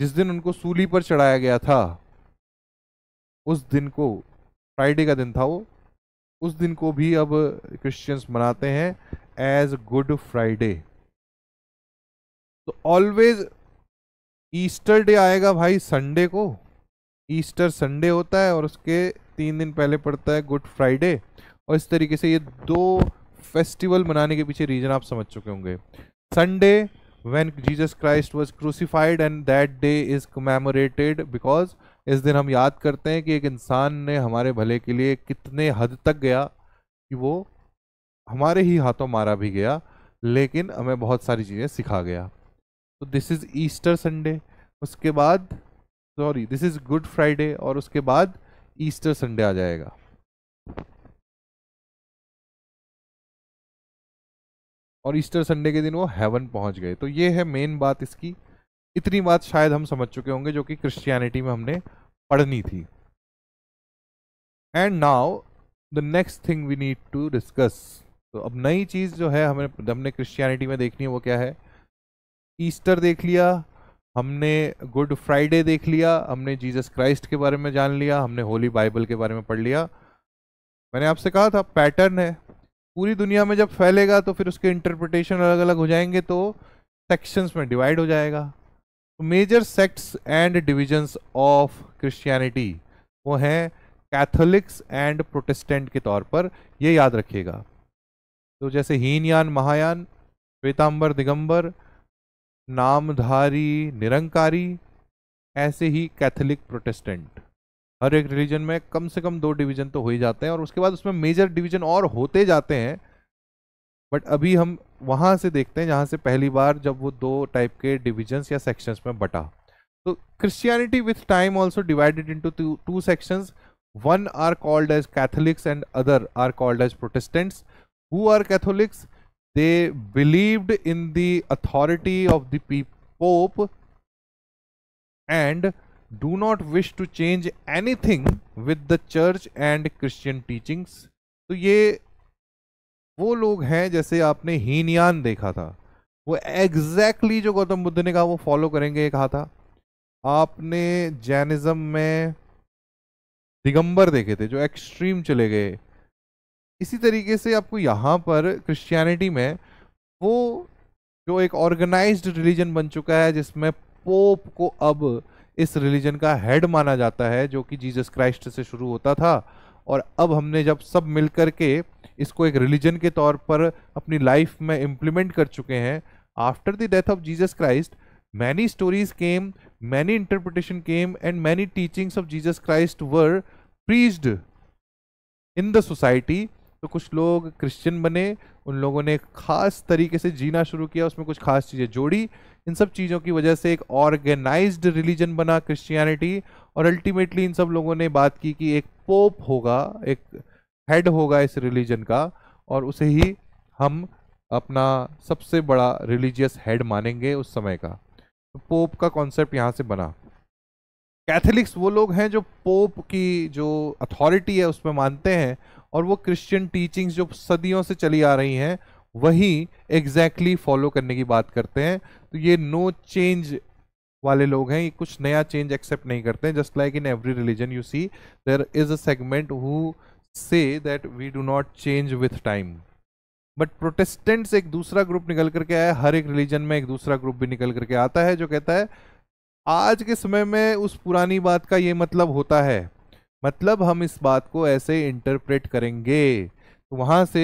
जिस दिन उनको सूली पर चढ़ाया गया था उस दिन को फ्राइडे का दिन था वो उस दिन को भी अब क्रिश्चियंस मनाते हैं एज गुड फ्राइडे तो ऑलवेज ईस्टर डे आएगा भाई संडे को ईस्टर संडे होता है और उसके तीन दिन पहले पड़ता है गुड फ्राइडे और इस तरीके से ये दो फेस्टिवल मनाने के पीछे रीज़न आप समझ चुके होंगे Sunday when Jesus Christ was crucified and that day is commemorated because इस दिन हम याद करते हैं कि एक इंसान ने हमारे भले के लिए कितने हद तक गया कि वो हमारे ही हाथों मारा भी गया लेकिन हमें बहुत सारी चीज़ें सिखा गया तो दिस इज़ ईस्टर संडे उसके बाद sorry this is Good Friday और उसके बाद ईस्टर संडे आ जाएगा और ईस्टर संडे के दिन वो हेवन पहुंच गए तो ये है मेन बात इसकी इतनी बात शायद हम समझ चुके होंगे जो कि क्रिश्चियनिटी में हमने पढ़नी थी and now the next thing we need to discuss तो अब नई चीज़ जो है हमें हमने क्रिश्चियनिटी में देखनी है वो क्या है ईस्टर देख लिया हमने गुड फ्राइडे देख लिया हमने जीसस क्राइस्ट के बारे में जान लिया हमने होली बाइबल के बारे में पढ़ लिया मैंने आपसे कहा था पैटर्न है पूरी दुनिया में जब फैलेगा तो फिर उसके इंटरप्रिटेशन अलग अलग हो जाएंगे तो सेक्शंस में डिवाइड हो जाएगा major sects and divisions of Christianity वो हैं कैथोलिक्स एंड प्रोटेस्टेंट के तौर पर ये याद रखिएगा तो जैसे हीनयान महायान श्वेतांबर दिगंबर नामधारी निरंकारी ऐसे ही कैथोलिक प्रोटेस्टेंट हर एक रिलीजन में कम से कम दो डिवीजन तो हो ही जाते हैं और उसके बाद उसमें मेजर डिवीजन और होते जाते हैं बट अभी हम वहाँ से देखते हैं जहाँ से पहली बार जब वो दो टाइप के डिविजन्स या सेक्शंस में बटा तो Christianity with time also divided into two sections one are called as Catholics and other are called as Protestants who are Catholics they believed in the authority of the Pope and do not wish to change anything with the church and Christian teachings. to ये वो लोग हैं जैसे आपने हीनयान देखा था वो exactly exactly जो गौतम बुद्ध ने कहा वो फॉलो करेंगे kaha tha aapne jainism mein Digambar देखे थे जो एक्सट्रीम चले गए इसी तरीके से आपको यहाँ पर क्रिश्चियनिटी में वो जो एक ऑर्गेनाइज्ड रिलीजन बन चुका है जिसमें पोप को अब इस रिलीजन का हेड माना जाता है जो कि जीसस क्राइस्ट से शुरू होता था और अब हमने जब सब मिल कर के इसको एक रिलीजन के तौर पर अपनी लाइफ में इम्प्लीमेंट कर चुके हैं after the death of Jesus Christ many stories came many interpretation came and many teachings of Jesus Christ were preached in the society तो कुछ लोग क्रिश्चियन बने उन लोगों ने खास तरीके से जीना शुरू किया उसमें कुछ खास चीज़ें जोड़ी इन सब चीज़ों की वजह से एक ऑर्गेनाइज्ड रिलीजन बना क्रिश्चियनिटी और अल्टीमेटली इन सब लोगों ने बात की कि एक पोप होगा एक हेड होगा इस रिलीजन का और उसे ही हम अपना सबसे बड़ा रिलीजियस हेड मानेंगे उस समय का तो पोप का कॉन्सेप्ट यहाँ से बना कैथलिक्स वो लोग हैं जो पोप की जो अथॉरिटी है उसमें मानते हैं और वो क्रिश्चियन टीचिंग्स जो सदियों से चली आ रही हैं वही एग्जैक्टली exactly फॉलो करने की बात करते हैं तो ये नो no चेंज वाले लोग हैं ये कुछ नया चेंज एक्सेप्ट नहीं करते हैं just like in every religion you see there is a segment who say that we do not change with time but Protestants एक दूसरा ग्रुप निकल करके आया हर एक रिलीजन में एक दूसरा ग्रुप भी निकल करके आता है जो कहता है आज के समय में उस पुरानी बात का ये मतलब होता है मतलब हम इस बात को ऐसे इंटरप्रेट करेंगे तो वहाँ से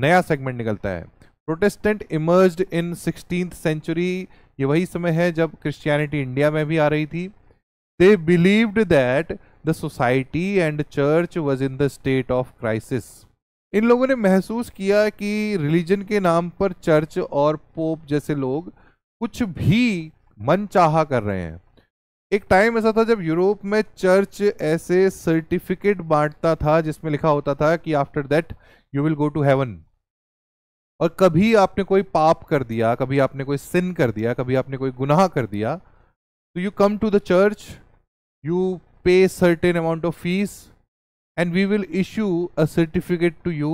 नया सेगमेंट निकलता है Protestant emerge in sixteen century ये वही समय है जब क्रिश्चियनिटी इंडिया में भी आ रही थी they believed that the society and church was in the state of crisis इन लोगों ने महसूस किया कि रिलीजन के नाम पर चर्च और पोप जैसे लोग कुछ भी मन चाह कर रहे हैं एक टाइम ऐसा था जब यूरोप में चर्च ऐसे सर्टिफिकेट बांटता था जिसमें लिखा होता था कि after that you will go to heaven और कभी आपने कोई पाप कर दिया कभी आपने कोई सिन कर दिया कभी आपने कोई गुनाह कर दिया तो you come to the church you pay certain amount of fees and we will issue a certificate to you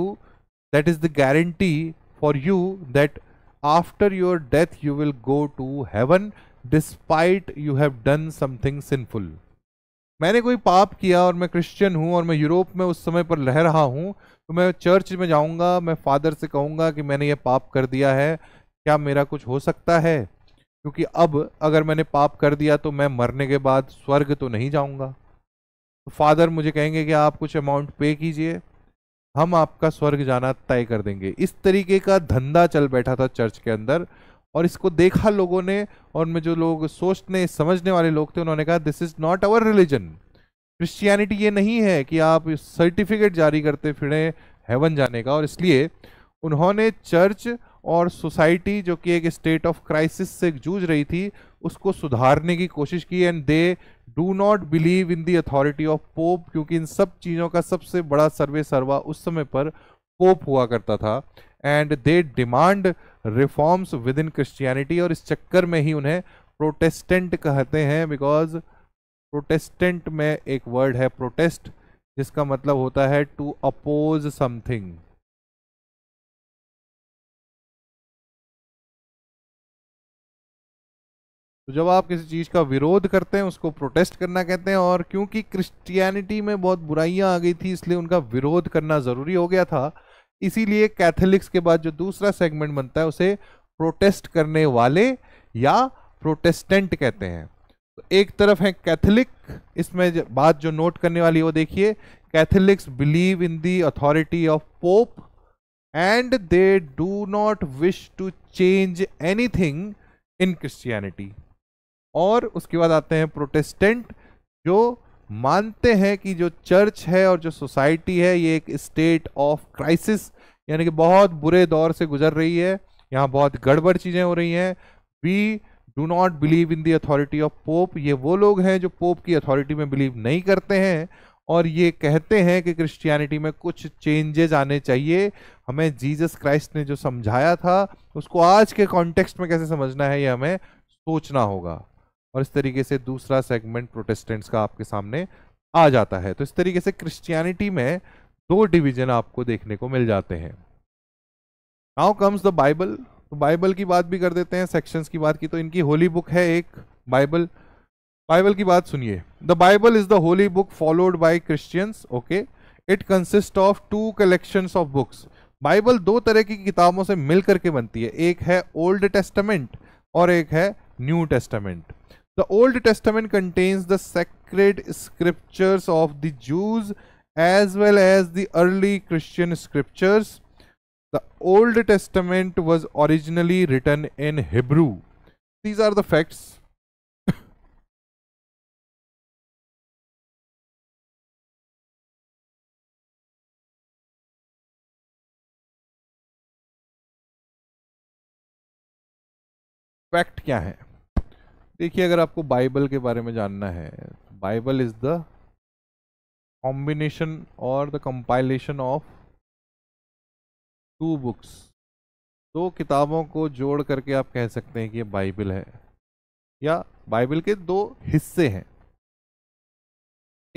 that is the guarantee for you that after your death you will go to heaven despite you have done something sinful मैंने कोई पाप किया और मैं Christian हूं और मैं Europe में उस समय पर रह रहा हूं तो मैं चर्च में जाऊंगा मैं फादर से कहूंगा कि मैंने यह पाप कर दिया है क्या मेरा कुछ हो सकता है क्योंकि अब अगर मैंने पाप कर दिया तो मैं मरने के बाद स्वर्ग तो नहीं जाऊंगा तो फादर मुझे कहेंगे कि आप कुछ अमाउंट पे कीजिए हम आपका स्वर्ग जाना तय कर देंगे इस तरीके का धंधा चल बैठा था चर्च के अंदर और इसको देखा लोगों ने और उनमें जो लोग सोचने समझने वाले लोग थे उन्होंने कहा this is not our religion Christianity ये नहीं है कि आप सर्टिफिकेट जारी करते फिरें हेवन जाने का और इसलिए उन्होंने चर्च और सोसाइटी जो कि एक स्टेट ऑफ क्राइसिस से जूझ रही थी उसको सुधारने की कोशिश की and they do not believe in the authority of Pope क्योंकि इन सब चीज़ों का सबसे बड़ा सर्वे सर्वा उस समय पर पोप हुआ करता था and they demand reforms within Christianity और इस चक्कर में ही उन्हें प्रोटेस्टेंट कहते हैं बिकॉज प्रोटेस्टेंट में एक वर्ड है प्रोटेस्ट जिसका मतलब होता है टू अपोज समथिंग तो जब आप किसी चीज़ का विरोध करते हैं उसको प्रोटेस्ट करना कहते हैं और क्योंकि क्रिश्चियनिटी में बहुत बुराइयां आ गई थी इसलिए उनका विरोध करना ज़रूरी हो गया था इसीलिए कैथोलिक्स के बाद जो दूसरा सेगमेंट बनता है उसे प्रोटेस्ट करने वाले या प्रोटेस्टेंट कहते हैं तो एक तरफ है कैथोलिक इसमें बात जो नोट करने वाली वो देखिए Catholics believe in the authority of Pope and they do not wish to change anything in Christianity और उसके बाद आते हैं प्रोटेस्टेंट जो मानते हैं कि जो चर्च है और जो सोसाइटी है ये एक स्टेट ऑफ क्राइसिस यानी कि बहुत बुरे दौर से गुजर रही है यहाँ बहुत गड़बड़ चीज़ें हो रही हैं we do not believe in the authority of Pope ये वो लोग हैं जो पोप की अथॉरिटी में बिलीव नहीं करते हैं और ये कहते हैं कि क्रिश्चियनिटी में कुछ चेंजेज आने चाहिए हमें जीसस क्राइस्ट ने जो समझाया था उसको आज के कॉन्टेक्स्ट में कैसे समझना है ये हमें सोचना होगा और इस तरीके से दूसरा सेगमेंट प्रोटेस्टेंट्स का आपके सामने आ जाता है तो इस तरीके से क्रिश्चियनिटी में दो डिवीजन आपको देखने को मिल जाते हैं नाउ कम्स द बाइबल तो बाइबल की बात भी कर देते हैं सेक्शंस की बात की तो इनकी होली बुक है एक बाइबल बाइबल की बात सुनिए the Bible is the holy book followed by Christians okay it consist of two collection of books Bible दो तरह की किताबों से मिल करके बनती है एक है ओल्ड टेस्टामेंट और एक है New Testament The Old Testament contains the sacred scriptures of the Jews as well as the early Christian scriptures. The Old Testament was originally written in Hebrew. These are the facts. Fact क्या है देखिए अगर आपको Bible के बारे में जानना है बाइबल इज़ द कॉम्बिनेशन और the compilation of two books दो किताबों को जोड़ करके आप कह सकते हैं कि ये बाइबल है या बाइबल के दो हिस्से हैं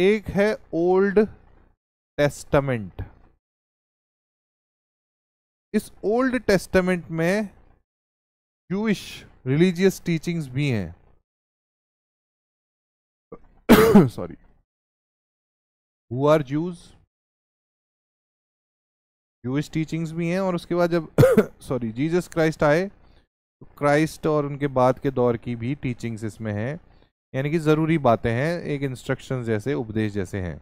एक है ओल्ड टेस्टामेंट इस ओल्ड टेस्टामेंट में जूश रिलीजियस टीचिंग्स भी हैं sorry who are Jews Jews teachings भी हैं और उसके बाद जब सॉरी जीजस क्राइस्ट आए तो क्राइस्ट और उनके बाद के दौर की भी टीचिंग्स इसमें हैं यानी कि ज़रूरी बातें हैं एक इंस्ट्रक्शन जैसे उपदेश जैसे हैं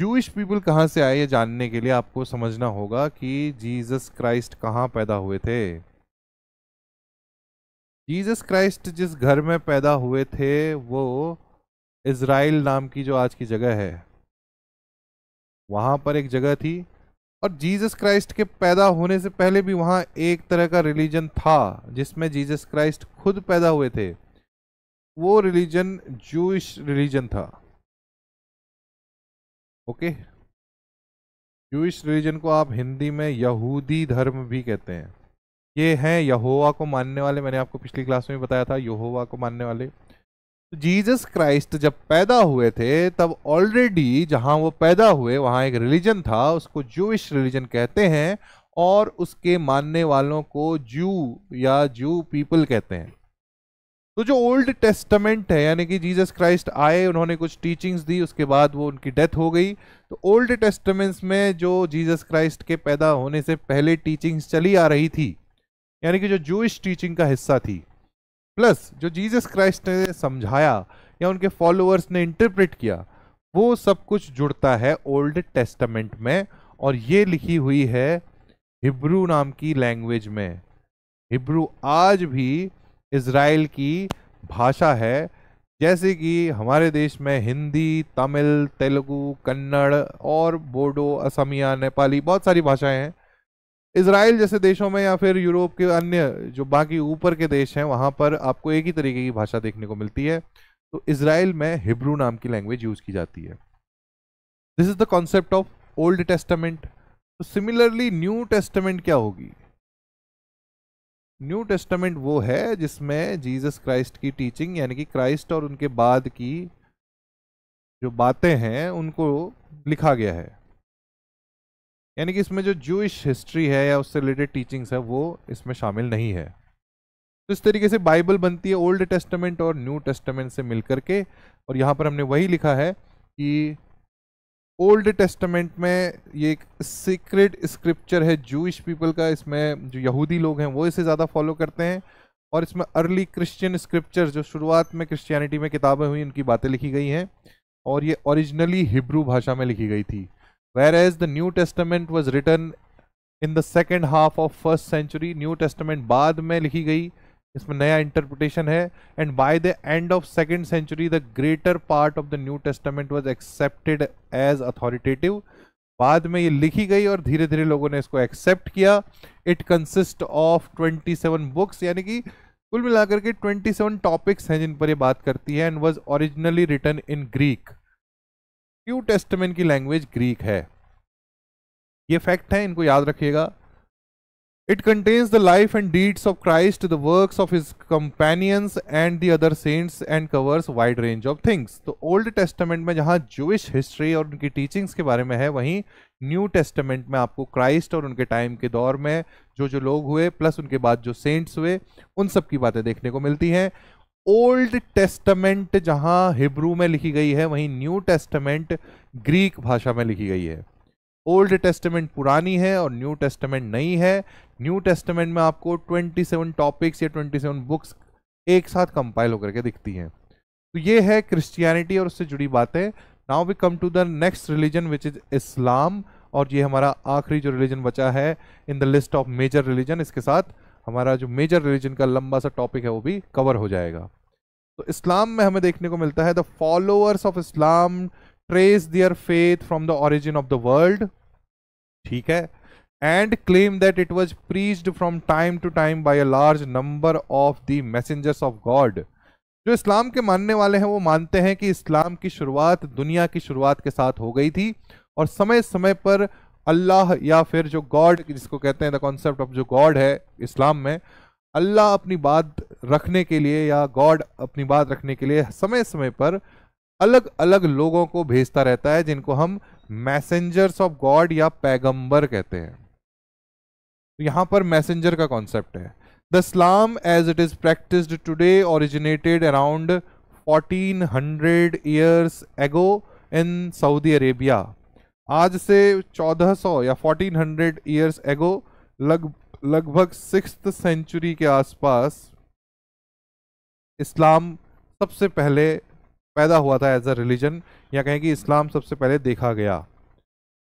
जूश पीपल कहाँ से आए ये जानने के लिए आपको समझना होगा कि जीजस क्राइस्ट कहाँ पैदा हुए थे जीजस क्राइस्ट जिस घर में पैदा हुए थे वो इसराइल नाम की जो आज की जगह है वहां पर एक जगह थी और जीसस क्राइस्ट के पैदा होने से पहले भी वहां एक तरह का रिलीजन था जिसमें जीसस क्राइस्ट खुद पैदा हुए थे वो रिलीजन जूश रिलीजन था ओके जूश रिलीजन को आप हिंदी में यहूदी धर्म भी कहते हैं ये हैं यहोवा को मानने वाले मैंने आपको पिछली क्लास में बताया था यहोवा को मानने वाले जीसस क्राइस्ट जब पैदा हुए थे तब ऑलरेडी जहाँ वो पैदा हुए वहाँ एक रिलीजन था उसको जूश रिलीजन कहते हैं और उसके मानने वालों को जू या जू पीपल कहते हैं तो जो ओल्ड टेस्टामेंट है यानी कि जीसस क्राइस्ट आए उन्होंने कुछ टीचिंग्स दी उसके बाद वो उनकी डेथ हो गई तो ओल्ड टेस्टामेंट्स में जो जीसस क्राइस्ट के पैदा होने से पहले टीचिंग्स चली आ रही थी यानी कि जो जूश टीचिंग का हिस्सा थी प्लस जो जीसस क्राइस्ट ने समझाया या उनके फॉलोअर्स ने इंटरप्रेट किया वो सब कुछ जुड़ता है ओल्ड टेस्टामेंट में और ये लिखी हुई है हिब्रू नाम की लैंग्वेज में हिब्रू आज भी इसराइल की भाषा है जैसे कि हमारे देश में हिंदी तमिल तेलुगु कन्नड़ और बोडो असमिया नेपाली बहुत सारी भाषाएं हैं इसराइल जैसे देशों में या फिर यूरोप के अन्य जो बाकी ऊपर के देश हैं वहाँ पर आपको एक ही तरीके की भाषा देखने को मिलती है तो इसराइल में हिब्रू नाम की लैंग्वेज यूज की जाती है this is the concept of Old Testament तो सिमिलरली न्यू टेस्टामेंट क्या होगी न्यू टेस्टामेंट वो है जिसमें जीसस क्राइस्ट की टीचिंग यानी कि क्राइस्ट और उनके बाद की जो बातें हैं उनको लिखा गया है यानी कि इसमें जो जूश हिस्ट्री है या उससे रिलेटेड टीचिंग्स है वो इसमें शामिल नहीं है तो इस तरीके से बाइबल बनती है ओल्ड टेस्टमेंट और न्यू टेस्टमेंट से मिलकर के और यहाँ पर हमने वही लिखा है कि ओल्ड टेस्टमेंट में ये एक सीक्रेट स्क्रिप्चर है जूश पीपल का इसमें जो यहूदी लोग हैं वो इसे ज़्यादा फॉलो करते हैं और इसमें अर्ली क्रिश्चियन स्क्रिप्चर जो शुरुआत में क्रिश्चियनिटी में किताबें हुई उनकी बातें लिखी गई हैं और ये ओरिजिनली हिब्रू भाषा में लिखी गई थी whereas the New Testament was written in the second half of first century New Testament बाद में लिखी गई इसमें नया इंटरप्रिटेशन है and by the end of second century the greater part of the New Testament was accepted as authoritative बाद में ये लिखी गई और धीरे धीरे लोगों ने इसको एक्सेप्ट किया इट कंसिस्ट ऑफ 27 बुक्स यानी कि कुल मिलाकर के 27 टॉपिक्स हैं जिन पर ये बात करती है and was originally written in Greek New Testament की लैंग्वेज ग्रीक है ये फैक्ट है इनको याद रखिएगा it contains the life and deeds of Christ the works of his companions and the other saints and covers wide range of things तो Old Testament में जहां जूश हिस्ट्री और उनकी टीचिंग्स के बारे में है वहीं न्यू टेस्टमेंट में आपको क्राइस्ट और उनके टाइम के दौर में जो जो लोग हुए प्लस उनके बाद जो सेंट्स हुए उन सब की बातें देखने को मिलती हैं ओल्ड टेस्टमेंट जहां हिब्रू में लिखी गई है वहीं न्यू टेस्टमेंट ग्रीक भाषा में लिखी गई है ओल्ड टेस्टमेंट पुरानी है और न्यू टेस्टमेंट नई है न्यू टेस्टमेंट में आपको 27 टॉपिक्स या 27 बुक्स एक साथ कंपाइल होकर के दिखती हैं तो ये है क्रिश्चियनिटी और उससे जुड़ी बातें now we come to the next religion which is Islam और ये हमारा आखिरी जो रिलीजन बचा है in the list of major religion इसके साथ हमारा जो मेजर रिलीजन का लंबा सा टॉपिक है वो भी कवर हो जाएगा तो इस्लाम में हमें देखने को मिलता है the followers of Islam trace their faith from the origin of the world ठीक है and claim that it was preached from time to time by a large number of the messengers of God जो Islam के मानने वाले हैं वो मानते हैं कि इस्लाम की शुरुआत दुनिया की शुरुआत के साथ हो गई थी और समय समय पर अल्लाह या फिर जो गॉड जिसको कहते हैं द कॉन्सेप्ट ऑफ जो गॉड है इस्लाम में अल्लाह अपनी बात रखने के लिए या गॉड अपनी बात रखने के लिए समय समय पर अलग अलग लोगों को भेजता रहता है जिनको हम मैसेंजर्स ऑफ गॉड या पैगंबर कहते हैं तो यहां पर मैसेंजर का कॉन्सेप्ट है the Islam as it is practice today originated around 1400 years ago in Saudi Arabia आज से 1400 या 1400 इयर्स एगो लग लगभग सिक्स सेंचुरी के आसपास इस्लाम सबसे पहले पैदा हुआ था एज अ रिलीजन या कहें कि इस्लाम सबसे पहले देखा गया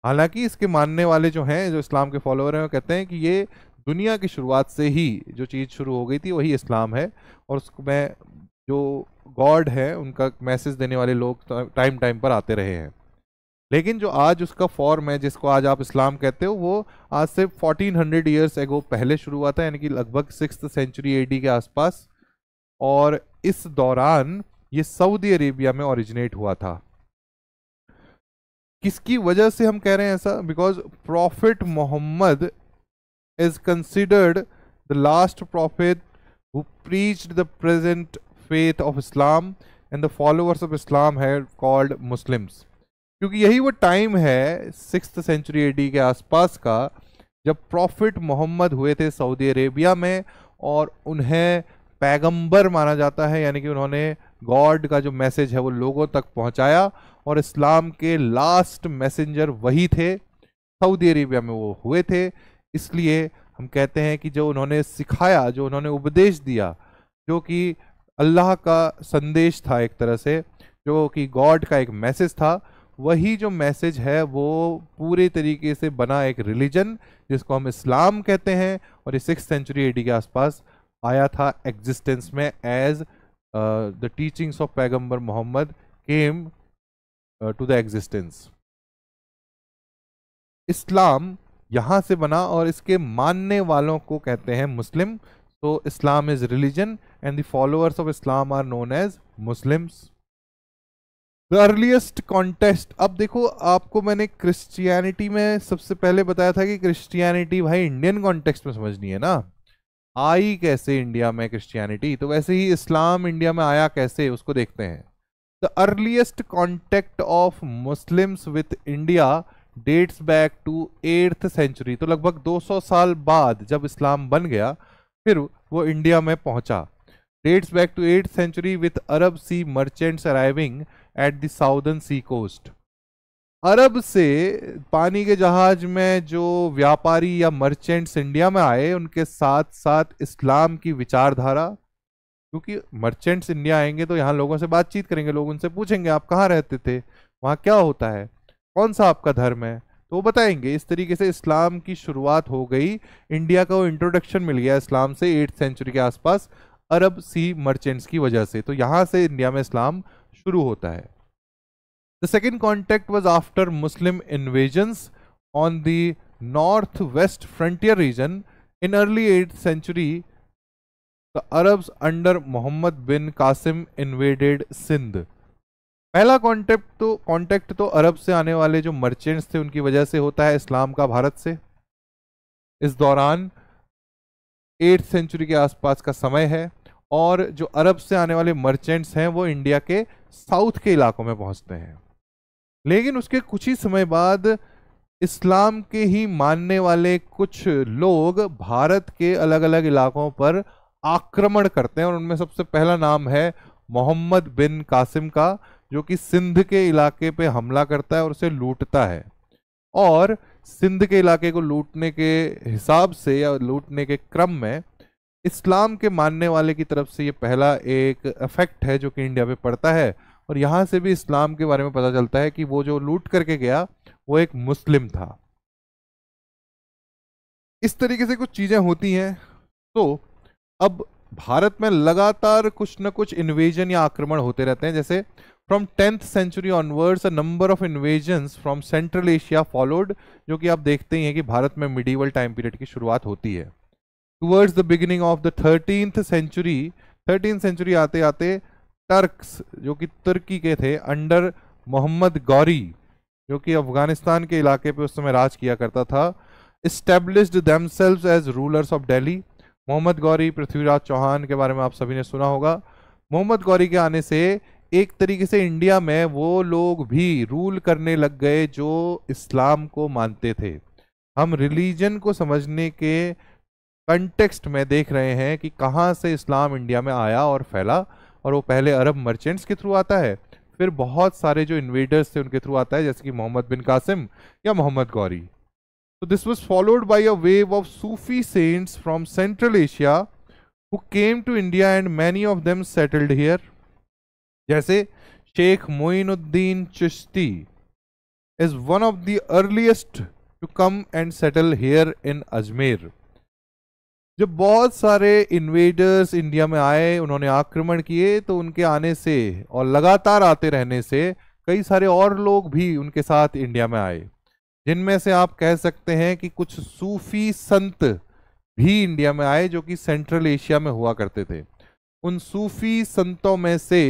हालांकि इसके मानने वाले जो हैं जो इस्लाम के फॉलोअर हैं वो कहते हैं कि ये दुनिया की शुरुआत से ही जो चीज़ शुरू हो गई थी वही इस्लाम है और उसमें जो गॉड है उनका मैसेज देने वाले लोग टाइम तो, टाइम पर आते रहे हैं लेकिन जो आज उसका फॉर्म है जिसको आज आप इस्लाम कहते हो वो आज से 1400 हंड्रेड ईयर्स एगो पहले शुरू हुआ था यानी कि लगभग सिक्स सेंचुरी एडी के आसपास और इस दौरान ये सऊदी अरेबिया में ओरिजिनेट हुआ था किसकी वजह से हम कह रहे हैं ऐसा because prophet Muhammad is considered the last prophet who preach the present faith of Islam and the followers of Islam है कॉल्ड मुस्लिम्स क्योंकि यही वो टाइम है सिक्स सेंचुरी एडी के आसपास का जब प्रॉफिट मोहम्मद हुए थे सऊदी अरेबिया में और उन्हें पैगंबर माना जाता है यानी कि उन्होंने गॉड का जो मैसेज है वो लोगों तक पहुंचाया और इस्लाम के लास्ट मैसेंजर वही थे सऊदी अरेबिया में वो हुए थे इसलिए हम कहते हैं कि जो उन्होंने सिखाया जो उन्होंने उपदेश दिया जो कि अल्लाह का संदेश था एक तरह से जो कि गॉड का एक मैसेज था वही जो मैसेज है वो पूरे तरीके से बना एक रिलीजन जिसको हम इस्लाम कहते हैं और ये सिक्स सेंचुरी एडी के आसपास आया था एग्जिस्टेंस में एज द टीचिंग्स ऑफ पैगम्बर Muhammad came to the existence Islam यहाँ से बना और इसके मानने वालों को कहते हैं मुस्लिम तो Islam is religion and the followers of Islam are known as Muslims earliest contact अब देखो आपको मैंने क्रिश्चियनिटी में सबसे पहले बताया था कि क्रिश्चियनिटी भाई इंडियन कॉन्टेक्स्ट में समझनी है ना आई कैसे इंडिया में क्रिश्चियनिटी तो वैसे ही इस्लाम इंडिया में आया कैसे उसको देखते हैं the earliest contact of Muslims with India dates back to eighth century तो लगभग 200 साल बाद जब इस्लाम बन गया फिर वो इंडिया में पहुंचा dates back to eighth century with Arab sea merchants arriving at the southern sea coast अरब से पानी के जहाज में जो व्यापारी या मर्चेंट्स इंडिया में आए उनके साथ साथ इस्लाम की विचारधारा क्योंकि मर्चेंट्स इंडिया आएंगे तो यहाँ लोगों से बातचीत करेंगे लोग उनसे पूछेंगे आप कहाँ रहते थे वहाँ क्या होता है कौन सा आपका धर्म है तो वो बताएंगे इस तरीके से इस्लाम की शुरुआत हो गई इंडिया का वो इंट्रोडक्शन मिल गया इस्लाम से एट्थ सेंचुरी के आसपास अरब सी मर्चेंट्स की वजह से तो यहाँ से इंडिया में इस्लाम शुरू होता है the second contact was after Muslim invasions on the north west frontier region in early eight century the Arabs under Muhammad bin Qasim invaded Sindh पहला कॉन्टेक्ट तो कॉन्टेक्ट तो अरब से आने वाले जो मर्चेंट्स थे उनकी वजह से होता है इस्लाम का भारत से इस दौरान एट सेंचुरी के आसपास का समय है और जो अरब से आने वाले मर्चेंट्स हैं वो इंडिया के साउथ के इलाकों में पहुंचते हैं लेकिन उसके कुछ ही समय बाद इस्लाम के ही मानने वाले कुछ लोग भारत के अलग अलग इलाकों पर आक्रमण करते हैं और उनमें सबसे पहला नाम है मोहम्मद बिन कासिम का जो कि सिंध के इलाके पे हमला करता है और उसे लूटता है और सिंध के इलाके को लूटने के हिसाब से या लूटने के क्रम में इस्लाम के मानने वाले की तरफ से ये पहला एक इफेक्ट है जो कि इंडिया पे पड़ता है और यहाँ से भी इस्लाम के बारे में पता चलता है कि वो जो लूट करके गया वो एक मुस्लिम था इस तरीके से कुछ चीज़ें होती हैं तो अब भारत में लगातार कुछ ना कुछ इन्वेजन या आक्रमण होते रहते हैं जैसे from tenth century onwards a number of invasions from Central Asia followed जो कि आप देखते ही हैं कि भारत में मिडीवल टाइम पीरियड की शुरुआत होती है towards the beginning of the thirteen century thirteen century आते आते टर्क्स जो कि तुर्की के थे अंडर मोहम्मद गौरी जो कि अफगानिस्तान के इलाके पे उस समय राज किया करता था established themselves as rulers of Delhi Muhammad Ghori Prithviraj Chauhan के बारे में आप सभी ने सुना होगा मोहम्मद गौरी के आने से एक तरीके से इंडिया में वो लोग भी रूल करने लग गए जो इस्लाम को मानते थे हम रिलीजन को समझने के कंटेक्स्ट में देख रहे हैं कि कहाँ से इस्लाम इंडिया में आया और फैला और वो पहले अरब मर्चेंट्स के थ्रू आता है फिर बहुत सारे जो इन्वेडर्स थे उनके थ्रू आता है जैसे कि मोहम्मद बिन कासिम या मोहम्मद गौरी तो this was followed by a wave of Sufi saints from Central Asia who came to India and many of them settled here जैसे Sheikh Moinuddin Chishti is one of the earliest to come and settle here in Ajmer जब बहुत सारे invaders India में आए उन्होंने आक्रमण किए तो उनके आने से और लगातार आते रहने से कई सारे और लोग भी उनके साथ इंडिया में आए जिनमें से आप कह सकते हैं कि कुछ सूफी संत भी इंडिया में आए जो कि सेंट्रल एशिया में हुआ करते थे उन सूफी संतों में से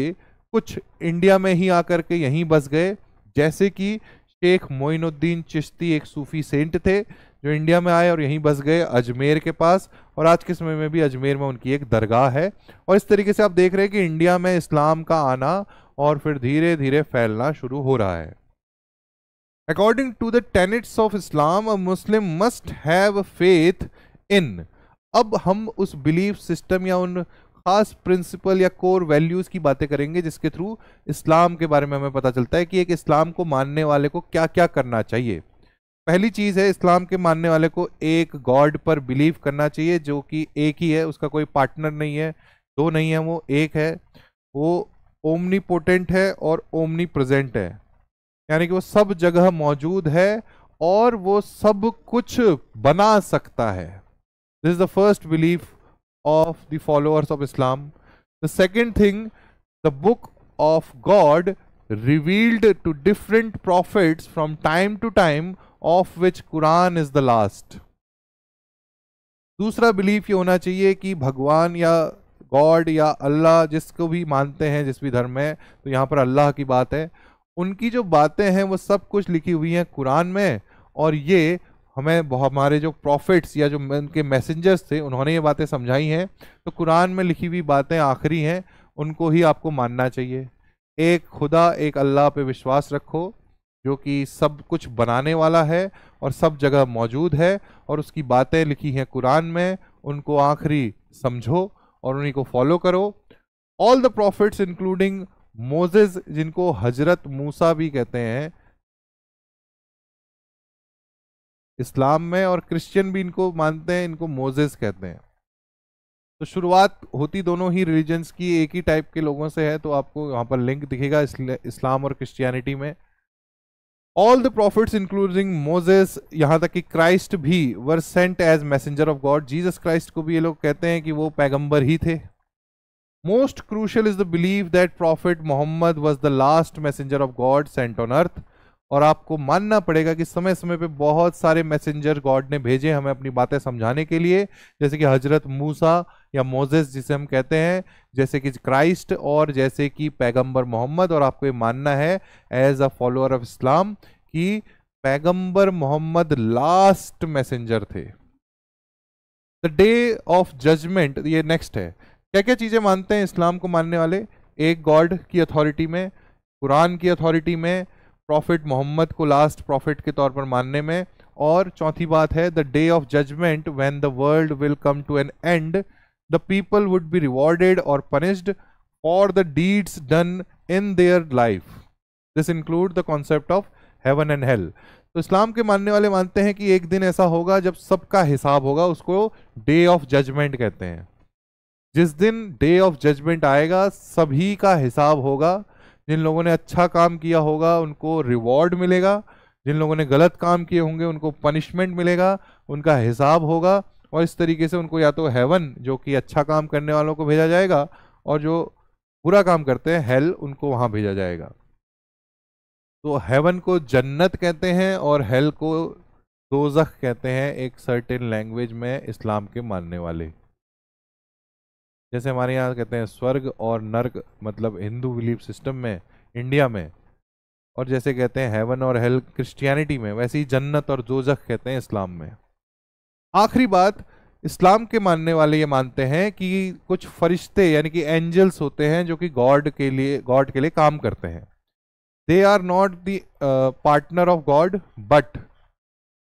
कुछ इंडिया में ही आकर के यहीं बस गए जैसे कि शेख मोइनुद्दीन चिश्ती एक सूफी सेंट थे जो इंडिया में आए और यहीं बस गए अजमेर के पास और आज के समय में भी अजमेर में उनकी एक दरगाह है और इस तरीके से आप देख रहे हैं कि इंडिया में इस्लाम का आना और फिर धीरे धीरे फैलना शुरू हो रहा है according to the tenets of Islam Muslim must have faith in अब हम उस बिलीफ सिस्टम या उन खास प्रिंसिपल या कोर वैल्यूज़ की बातें करेंगे जिसके थ्रू इस्लाम के बारे में हमें पता चलता है कि एक इस्लाम को मानने वाले को क्या क्या करना चाहिए पहली चीज़ है इस्लाम के मानने वाले को एक गॉड पर बिलीव करना चाहिए जो कि एक ही है उसका कोई पार्टनर नहीं है दो नहीं है वो एक है वो ओमनी पोटेंट है और ओमनी प्रजेंट है यानी कि वो सब जगह मौजूद है और वो सब कुछ बना सकता है this is the first belief of the followers of Islam the second thing the book of God revealed to different prophet from time to time of which Quran is the last दूसरा बिलीफ ये होना चाहिए कि भगवान या God या अल्लाह जिसको भी मानते हैं जिस भी धर्म में तो यहाँ पर अल्लाह की बात है उनकी जो बातें हैं वो सब कुछ लिखी हुई हैं कुरान में और ये हमें हमारे जो प्रॉफिट्स या जो उनके मैसेंजर्स थे उन्होंने ये बातें समझाई हैं तो कुरान में लिखी हुई बातें आखिरी हैं उनको ही आपको मानना चाहिए एक खुदा एक अल्लाह पे विश्वास रखो जो कि सब कुछ बनाने वाला है और सब जगह मौजूद है और उसकी बातें लिखी हैं कुरान में उनको आखिरी समझो और उन्हीं को फॉलो करो all the prophets including Moses जिनको हजरत मूसा भी कहते हैं इस्लाम में और क्रिश्चियन भी इनको मानते हैं इनको मोजेज कहते हैं तो शुरुआत होती दोनों ही रिलीजन्स की एक ही टाइप के लोगों से है तो आपको यहाँ पर लिंक दिखेगा इस्लाम और क्रिश्चियनिटी में all the prophets including Moses यहाँ तक कि क्राइस्ट भी were sent as messenger of God Jesus Christ को भी ये लोग कहते हैं कि वो पैगंबर ही थे most crucial is the believe that prophet Muhammad was the last messenger of God sent on earth और आपको मानना पड़ेगा कि समय समय पे बहुत सारे मैसेंजर गॉड ने भेजे हमें अपनी बातें समझाने के लिए जैसे कि हजरत मूसा या मोजेस जिसे हम कहते हैं जैसे कि क्राइस्ट और जैसे कि पैगंबर मोहम्मद और आपको ये मानना है as a follower of Islam कि पैगंबर मोहम्मद लास्ट मैसेंजर थे द डे ऑफ जजमेंट ये नेक्स्ट है क्या क्या चीज़ें मानते हैं इस्लाम को मानने वाले एक गॉड की अथॉरिटी में कुरान की अथॉरिटी में प्रॉफिट मोहम्मद को लास्ट प्रॉफिट के तौर पर मानने में और चौथी बात है the day of judgement when the world will come to an end the people would be rewarded और punished for the deeds done in their life this include the concept of heaven and hell तो Islam के मानने वाले मानते हैं कि एक दिन ऐसा होगा जब सबका हिसाब होगा उसको डे ऑफ जजमेंट कहते हैं जिस दिन डे ऑफ जजमेंट आएगा सभी का हिसाब होगा जिन लोगों ने अच्छा काम किया होगा उनको रिवॉर्ड मिलेगा जिन लोगों ने गलत काम किए होंगे उनको पनिशमेंट मिलेगा उनका हिसाब होगा और इस तरीके से उनको या तो हेवन जो कि अच्छा काम करने वालों को भेजा जाएगा और जो बुरा काम करते हैं हेल उनको वहां भेजा जाएगा तो हेवन को जन्नत कहते हैं और हेल को दोजख कहते हैं एक सर्टेन लैंग्वेज में इस्लाम के मानने वाले जैसे हमारे यहाँ कहते हैं स्वर्ग और नर्क मतलब हिंदू बिलीफ सिस्टम में इंडिया में और जैसे कहते हैं हेवन और हेल क्रिश्चियनिटी में वैसे ही जन्नत और दोजख कहते हैं इस्लाम में आखिरी बात इस्लाम के मानने वाले ये मानते हैं कि कुछ फरिश्ते यानी कि एंजल्स होते हैं जो कि गॉड के लिए गॉड के लिए काम करते हैं they are not the partner of God but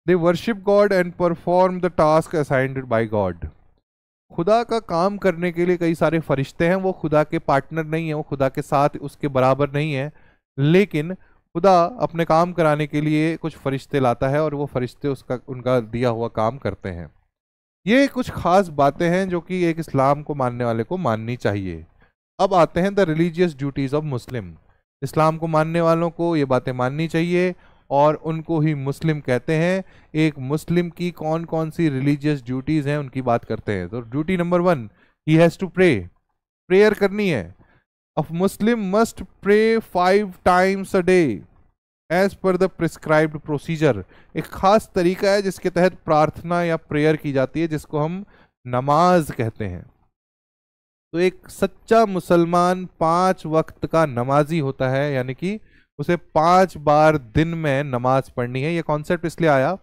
they worship God and perform the task assigned by God खुदा का काम करने के लिए कई सारे फरिश्ते हैं वो खुदा के पार्टनर नहीं हैं वो खुदा के साथ उसके बराबर नहीं है लेकिन खुदा अपने काम कराने के लिए कुछ फरिश्ते लाता है और वो फरिश्ते उसका उनका दिया हुआ काम करते हैं ये कुछ ख़ास बातें हैं जो कि एक इस्लाम को मानने वाले को माननी चाहिए अब आते हैं the religious duties of Muslim इस्लाम को मानने वालों को ये बातें माननी चाहिए और उनको ही मुस्लिम कहते हैं एक मुस्लिम की कौन कौन सी रिलीजियस ड्यूटीज़ हैं उनकी बात करते हैं तो ड्यूटी नंबर वन ही हैज़ टू प्रे प्रेयर करनी है A Muslim must pray five times a day as per the prescribed procedure एक ख़ास तरीका है जिसके तहत प्रार्थना या प्रेयर की जाती है जिसको हम नमाज कहते हैं तो एक सच्चा मुसलमान पांच वक्त का नमाजी होता है यानी कि उसे पांच बार दिन में नमाज पढ़नी है यह कॉन्सेप्ट इसलिए आया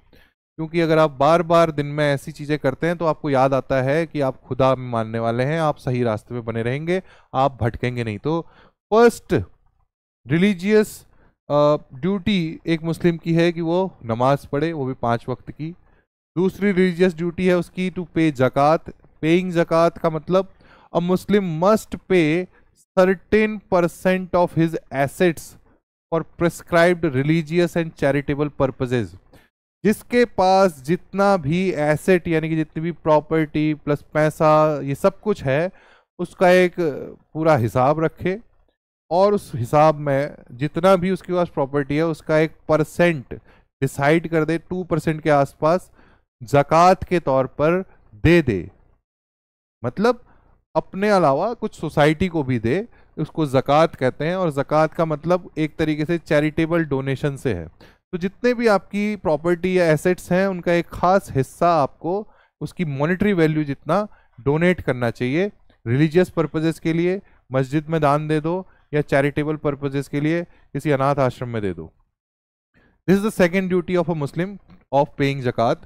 क्योंकि अगर आप बार बार दिन में ऐसी चीज़ें करते हैं तो आपको याद आता है कि आप खुदा में मानने वाले हैं आप सही रास्ते में बने रहेंगे आप भटकेंगे नहीं तो फर्स्ट रिलीजियस ड्यूटी एक मुस्लिम की है कि वो नमाज़ पढ़े वो भी पांच वक्त की दूसरी रिलीजियस ड्यूटी है उसकी टू पे जक़ात पेइंग जक़ात का मतलब a Muslim must pay certain percent of his assets for prescribed religious and charitable purposes जिसके पास जितना भी एसेट यानी कि जितनी भी प्रॉपर्टी प्लस पैसा ये सब कुछ है उसका एक पूरा हिसाब रखे और उस हिसाब में जितना भी उसके पास प्रॉपर्टी है उसका एक परसेंट डिसाइड कर दे टू परसेंट के आसपास जक़ात के तौर पर दे दे मतलब अपने अलावा कुछ सोसाइटी को भी दे उसको जक़ात कहते हैं और जक़ात का मतलब एक तरीके से चैरिटेबल डोनेशन से है तो जितने भी आपकी प्रॉपर्टी या एसेट्स हैं उनका एक खास हिस्सा आपको उसकी मॉनेटरी वैल्यू जितना डोनेट करना चाहिए रिलीजियस पर्पजेस के लिए मस्जिद में दान दे दो या चैरिटेबल पर्पजेस के लिए किसी अनाथ आश्रम में दे दो this is the second duty of a Muslim of paying जक़ात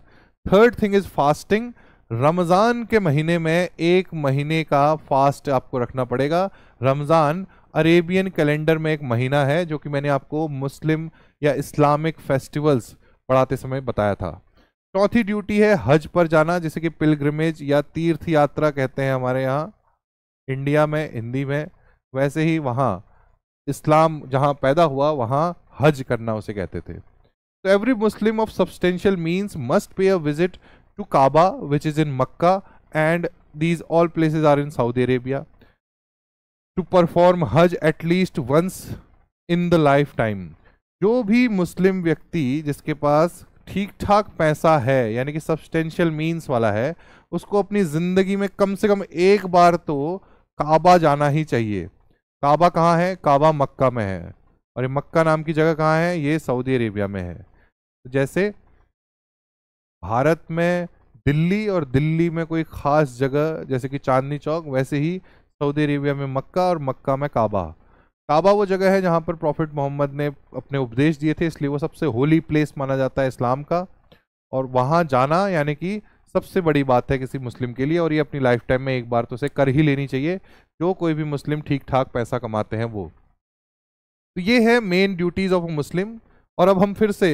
third thing is fasting Ramzan के महीने में एक महीने का फास्ट आपको रखना पड़ेगा रमज़ान अरेबियन कैलेंडर में एक महीना है जो कि मैंने आपको मुस्लिम या इस्लामिक फेस्टिवल्स पढ़ाते समय बताया था चौथी ड्यूटी है हज पर जाना जिसे कि पिलग्रमेज या तीर्थ यात्रा कहते हैं हमारे यहाँ इंडिया में हिंदी में वैसे ही वहाँ इस्लाम जहाँ पैदा हुआ वहाँ हज करना उसे कहते थे तो every Muslim of substantial means must pay a visit to Kaaba which is in Mecca and these all places are in Saudi Arabia to perform Hajj at least once in the lifetime जो भी मुस्लिम व्यक्ति जिसके पास ठीक ठाक पैसा है यानी कि सब्सटेंशियल मीन्स वाला है उसको अपनी ज़िंदगी में कम से कम एक बार तो काबा जाना ही चाहिए काबा कहाँ है काबा मक्का में है और ये मक्का नाम की जगह कहाँ है ये सऊदी अरेबिया में है जैसे भारत में दिल्ली और दिल्ली में कोई ख़ास जगह जैसे कि चांदनी चौक वैसे ही सऊदी अरेबिया में मक्का और मक्का में काबा काबा वो जगह है जहाँ पर प्रॉफिट मोहम्मद ने अपने उपदेश दिए थे इसलिए वो सबसे होली प्लेस माना जाता है इस्लाम का और वहाँ जाना यानी कि सबसे बड़ी बात है किसी मुस्लिम के लिए और ये अपनी लाइफ टाइम में एक बार तो उसे कर ही लेनी चाहिए जो कोई भी मुस्लिम ठीक ठाक पैसा कमाते हैं वो तो ये है मेन ड्यूटीज़ ऑफ मुस्लिम और अब हम फिर से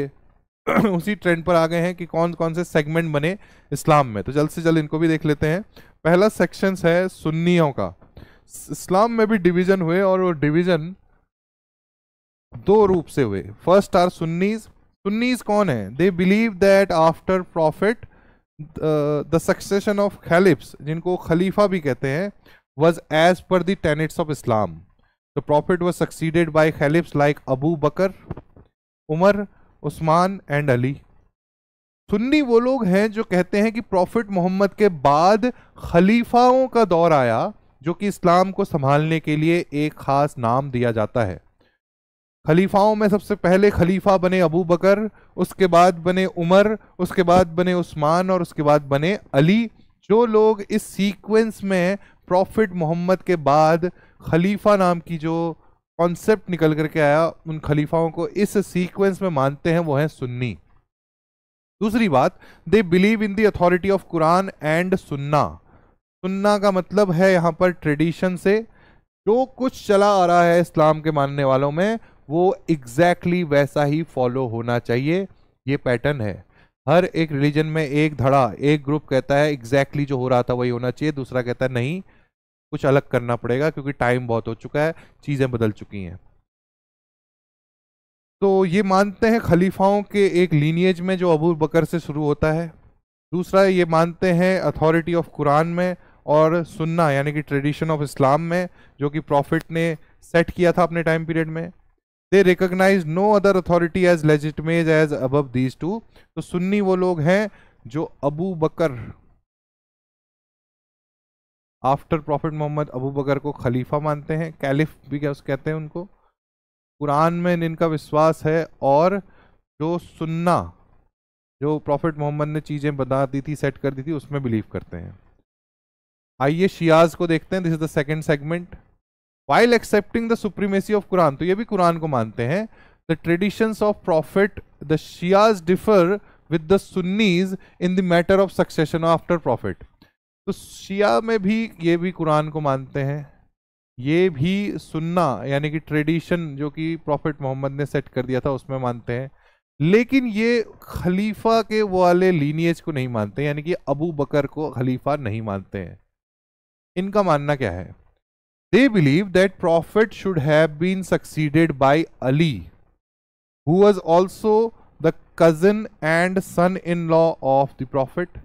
<clears throat> उसी ट्रेंड पर आ गए हैं कि कौन कौन से सेगमेंट बने इस्लाम में तो जल्द से जल्द इनको भी देख लेते हैं पहला सेक्शंस है सुन्नियों का इस्लाम में भी डिवीजन हुए और वो डिवीजन दो रूप से हुए फर्स्ट आर सुन्नीज सुन्नीज कौन है they believe that after prophet the succession of khalifs जिनको खलीफा भी कहते हैं was as per tenets of Islam the prophet was succeeded by khalifs like Abu Bakr Umar Usman and Ali Sunni वो लोग हैं जो कहते हैं कि प्रॉफिट मोहम्मद के बाद खलीफाओं का दौर आया जो कि इस्लाम को संभालने के लिए एक ख़ास नाम दिया जाता है खलीफाओं में सबसे पहले खलीफा बने अबू बकर उसके बाद बने उमर उसके बाद बने उस्मान और उसके बाद बने अली जो लोग इस सीक्वेंस में प्रॉफिट मोहम्मद के बाद खलीफा नाम की जो कॉन्सेप्ट निकल करके आया उन खलीफाओं को इस सीक्वेंस में मानते हैं वो हैं सुन्नी दूसरी बात they believe in the authority of Quran and Sunna Sunna का मतलब है यहाँ पर ट्रेडिशन से जो कुछ चला आ रहा है इस्लाम के मानने वालों में वो एग्जैक्टली exactly वैसा ही फॉलो होना चाहिए ये पैटर्न है हर एक रिलीजन में एक धड़ा एक ग्रुप कहता है एग्जैक्टली exactly जो हो रहा था वही होना चाहिए दूसरा कहता है नहीं कुछ अलग करना पड़ेगा क्योंकि टाइम बहुत हो चुका है चीज़ें बदल चुकी हैं तो ये मानते हैं खलीफाओं के एक लीनियज में जो अबू बकर से शुरू होता है दूसरा ये मानते हैं अथॉरिटी ऑफ कुरान में और सुन्ना यानी कि ट्रेडिशन ऑफ इस्लाम में जो कि प्रॉफिट ने सेट किया था अपने टाइम पीरियड में they recognise no other authority as legitimate as अब दीज टू तो सुन्नी वो लोग हैं जो Abu Bakr after prophet Mohammad Abu Bakr को खलीफा मानते हैं कैलिफ भी क्या उस कहते हैं उनको कुरान में इनका विश्वास है और जो सुन्ना जो प्रॉफिट मोहम्मद ने चीज़ें बता दी थी सेट कर दी थी उसमें बिलीव करते हैं आइए शियाज को देखते हैं this is the second segment while accepting the supremacy of Quran तो ये भी कुरान को मानते हैं the traditions of prophet the Shias differ with the Sunnis in the matter of succession after prophet तो शिया में भी ये भी कुरान को मानते हैं ये भी सुन्ना यानी कि ट्रेडिशन जो कि प्रॉफिट मोहम्मद ने सेट कर दिया था उसमें मानते हैं लेकिन ये खलीफा के वाले लीनियज को नहीं मानते यानी कि अबू बकर को खलीफा नहीं मानते हैं इनका मानना क्या है they believe that prophet should have been succeeded by Ali who was also the cousin and son in law of the prophet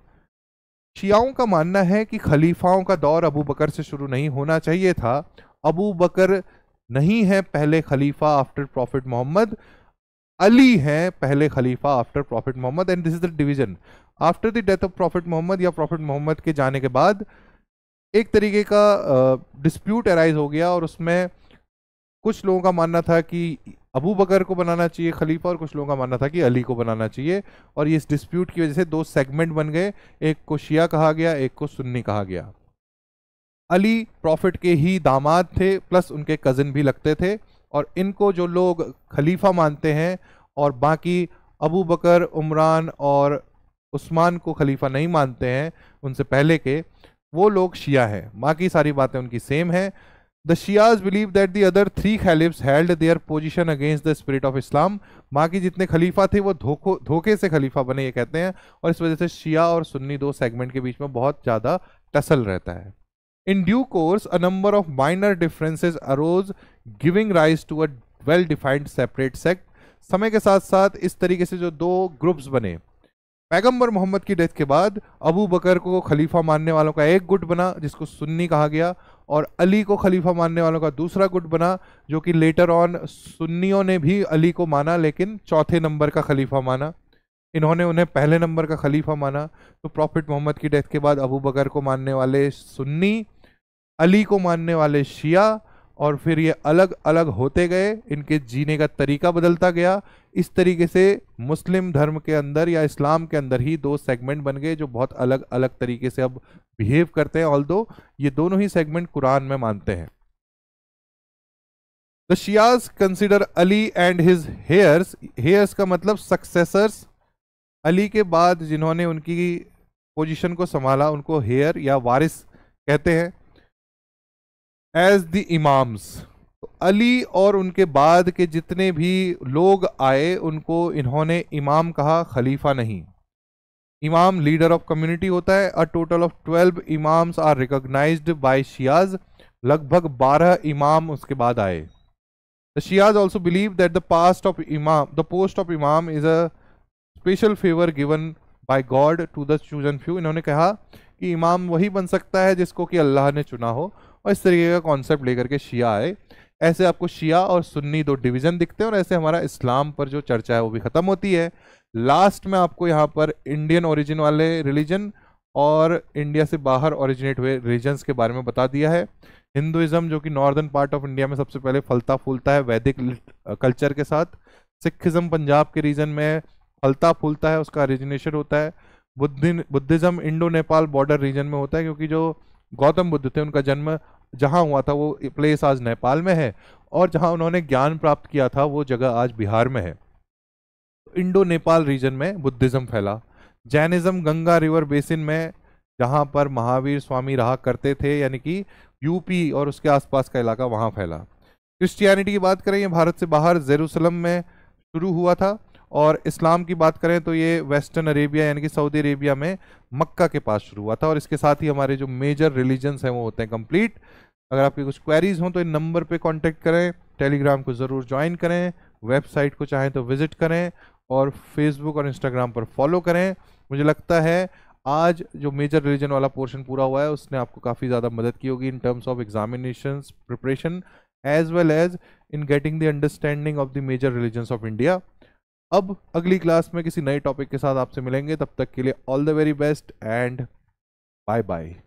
शियाओं का मानना है कि खलीफाओं का दौर अबू बकर से शुरू नहीं होना चाहिए था अबू बकर नहीं है पहले खलीफा आफ्टर प्रॉफिट मोहम्मद अली हैं पहले खलीफा after prophet Mohammad and this is the division after the death of prophet Mohammad या प्रॉफिट मोहम्मद के जाने के बाद एक तरीके का डिस्प्यूट अराइज हो गया और उसमें कुछ लोगों का मानना था कि अबू बकर को बनाना चाहिए खलीफा और कुछ लोगों का मानना था कि अली को बनाना चाहिए और ये इस डिस्प्यूट की वजह से दो सेगमेंट बन गए एक को शिया कहा गया एक को सुन्नी कहा गया अली प्रॉफिट के ही दामाद थे प्लस उनके कज़न भी लगते थे और इनको जो लोग खलीफा मानते हैं और बाकी अबू बकर उमरान और उस्मान को खलीफा नहीं मानते हैं उनसे पहले के वो लोग शिया हैं बाकी सारी बातें उनकी सेम है the Shias believe that the other three khalifs held their position against the spirit of Islam बाकी जितने खलीफा थे वो धोखो धोखे से खलीफा बने ये कहते हैं और इस वजह से शिया और सुन्नी दो सेगमेंट के बीच में बहुत ज़्यादा टसल रहता है in due course a number of minor differences arose giving rise to a well defined separate sect समय के साथ साथ इस तरीके से जो दो ग्रुप्स बने पैगंबर मोहम्मद की डेथ के बाद अबू बकर को खलीफा मानने वालों का एक गुट बना जिसको सुन्नी कहा गया और अली को खलीफा मानने वालों का दूसरा गुट बना जो कि लेटर ऑन सुन्नियों ने भी अली को माना लेकिन चौथे नंबर का खलीफा माना इन्होंने उन्हें पहले नंबर का खलीफा माना तो प्रॉफिट मोहम्मद की डेथ के बाद अबू बकर को मानने वाले सुन्नी अली को मानने वाले शिया और फिर ये अलग अलग होते गए इनके जीने का तरीका बदलता गया इस तरीके से मुस्लिम धर्म के अंदर या इस्लाम के अंदर ही दो सेगमेंट बन गए जो बहुत अलग अलग तरीके से अब बिहेव करते हैं ऑल दो ये दोनों ही सेगमेंट कुरान में मानते हैं the Shias consider Ali and his heirs heirs का मतलब सक्सेसर्स अली के बाद जिन्होंने उनकी पोजीशन को संभाला उनको हेयर या वारिस कहते हैं एज द इमाम्स अली और उनके बाद के जितने भी लोग आए उनको इन्होंने इमाम कहा खलीफा नहीं इमाम लीडर ऑफ कम्युनिटी होता है a total of twelve imams are recognised by Shias लगभग बारह इमाम उसके बाद आए the Shias also believe that the past of imam the post of imam is a special favour given by God to the chosen few इन्होंने कहा कि इमाम वही बन सकता है जिसको कि अल्लाह ने चुना हो और इस तरीके का कॉन्सेप्ट लेकर के शिया आए ऐसे आपको शिया और सुन्नी दो डिवीज़न दिखते हैं और ऐसे हमारा इस्लाम पर जो चर्चा है वो भी ख़त्म होती है लास्ट में आपको यहाँ पर इंडियन ओरिजिन वाले रिलीजन और इंडिया से बाहर ओरिजिनेट हुए रिलीजन्स के बारे में बता दिया है हिंदुज़म जो कि नॉर्दर्न पार्ट ऑफ इंडिया में सबसे पहले फलता फूलता है वैदिक कल्चर के साथ सिखिज़म पंजाब के रीजन में फलता फूलता है उसका ओरिजिनेशन होता है बुद्धि Buddhism Indo Nepal border region में होता है क्योंकि जो गौतम बुद्ध थे उनका जन्म जहाँ हुआ था वो प्लेस आज नेपाल में है और जहाँ उन्होंने ज्ञान प्राप्त किया था वो जगह आज बिहार में है इंडो नेपाल रीजन में बुद्धिज़्म फैला जैनिज़्म गंगा रिवर बेसिन में जहाँ पर महावीर स्वामी रहा करते थे यानी कि यूपी और उसके आसपास का इलाका वहाँ फैला क्रिश्चियनिटी की बात करें ये भारत से बाहर जेरूसलम में शुरू हुआ था और इस्लाम की बात करें तो ये वेस्टर्न अरेबिया यानी कि सऊदी अरेबिया में मक्का के पास शुरू हुआ था और इसके साथ ही हमारे जो मेजर रिलीजन्स हैं वो होते हैं कंप्लीट अगर आपकी कुछ क्वेरीज हों तो इन नंबर पे कांटेक्ट करें टेलीग्राम को ज़रूर ज्वाइन करें वेबसाइट को चाहें तो विज़िट करें और फेसबुक और इंस्टाग्राम पर फॉलो करें मुझे लगता है आज जो मेजर रिलीजन वाला पोर्शन पूरा हुआ है उसने आपको काफ़ी ज़्यादा मदद की होगी in terms of examination preparation as well as in getting the understanding of the major religions of India अब अगली क्लास में किसी नए टॉपिक के साथ आपसे मिलेंगे तब तक के लिए all the very best and bye bye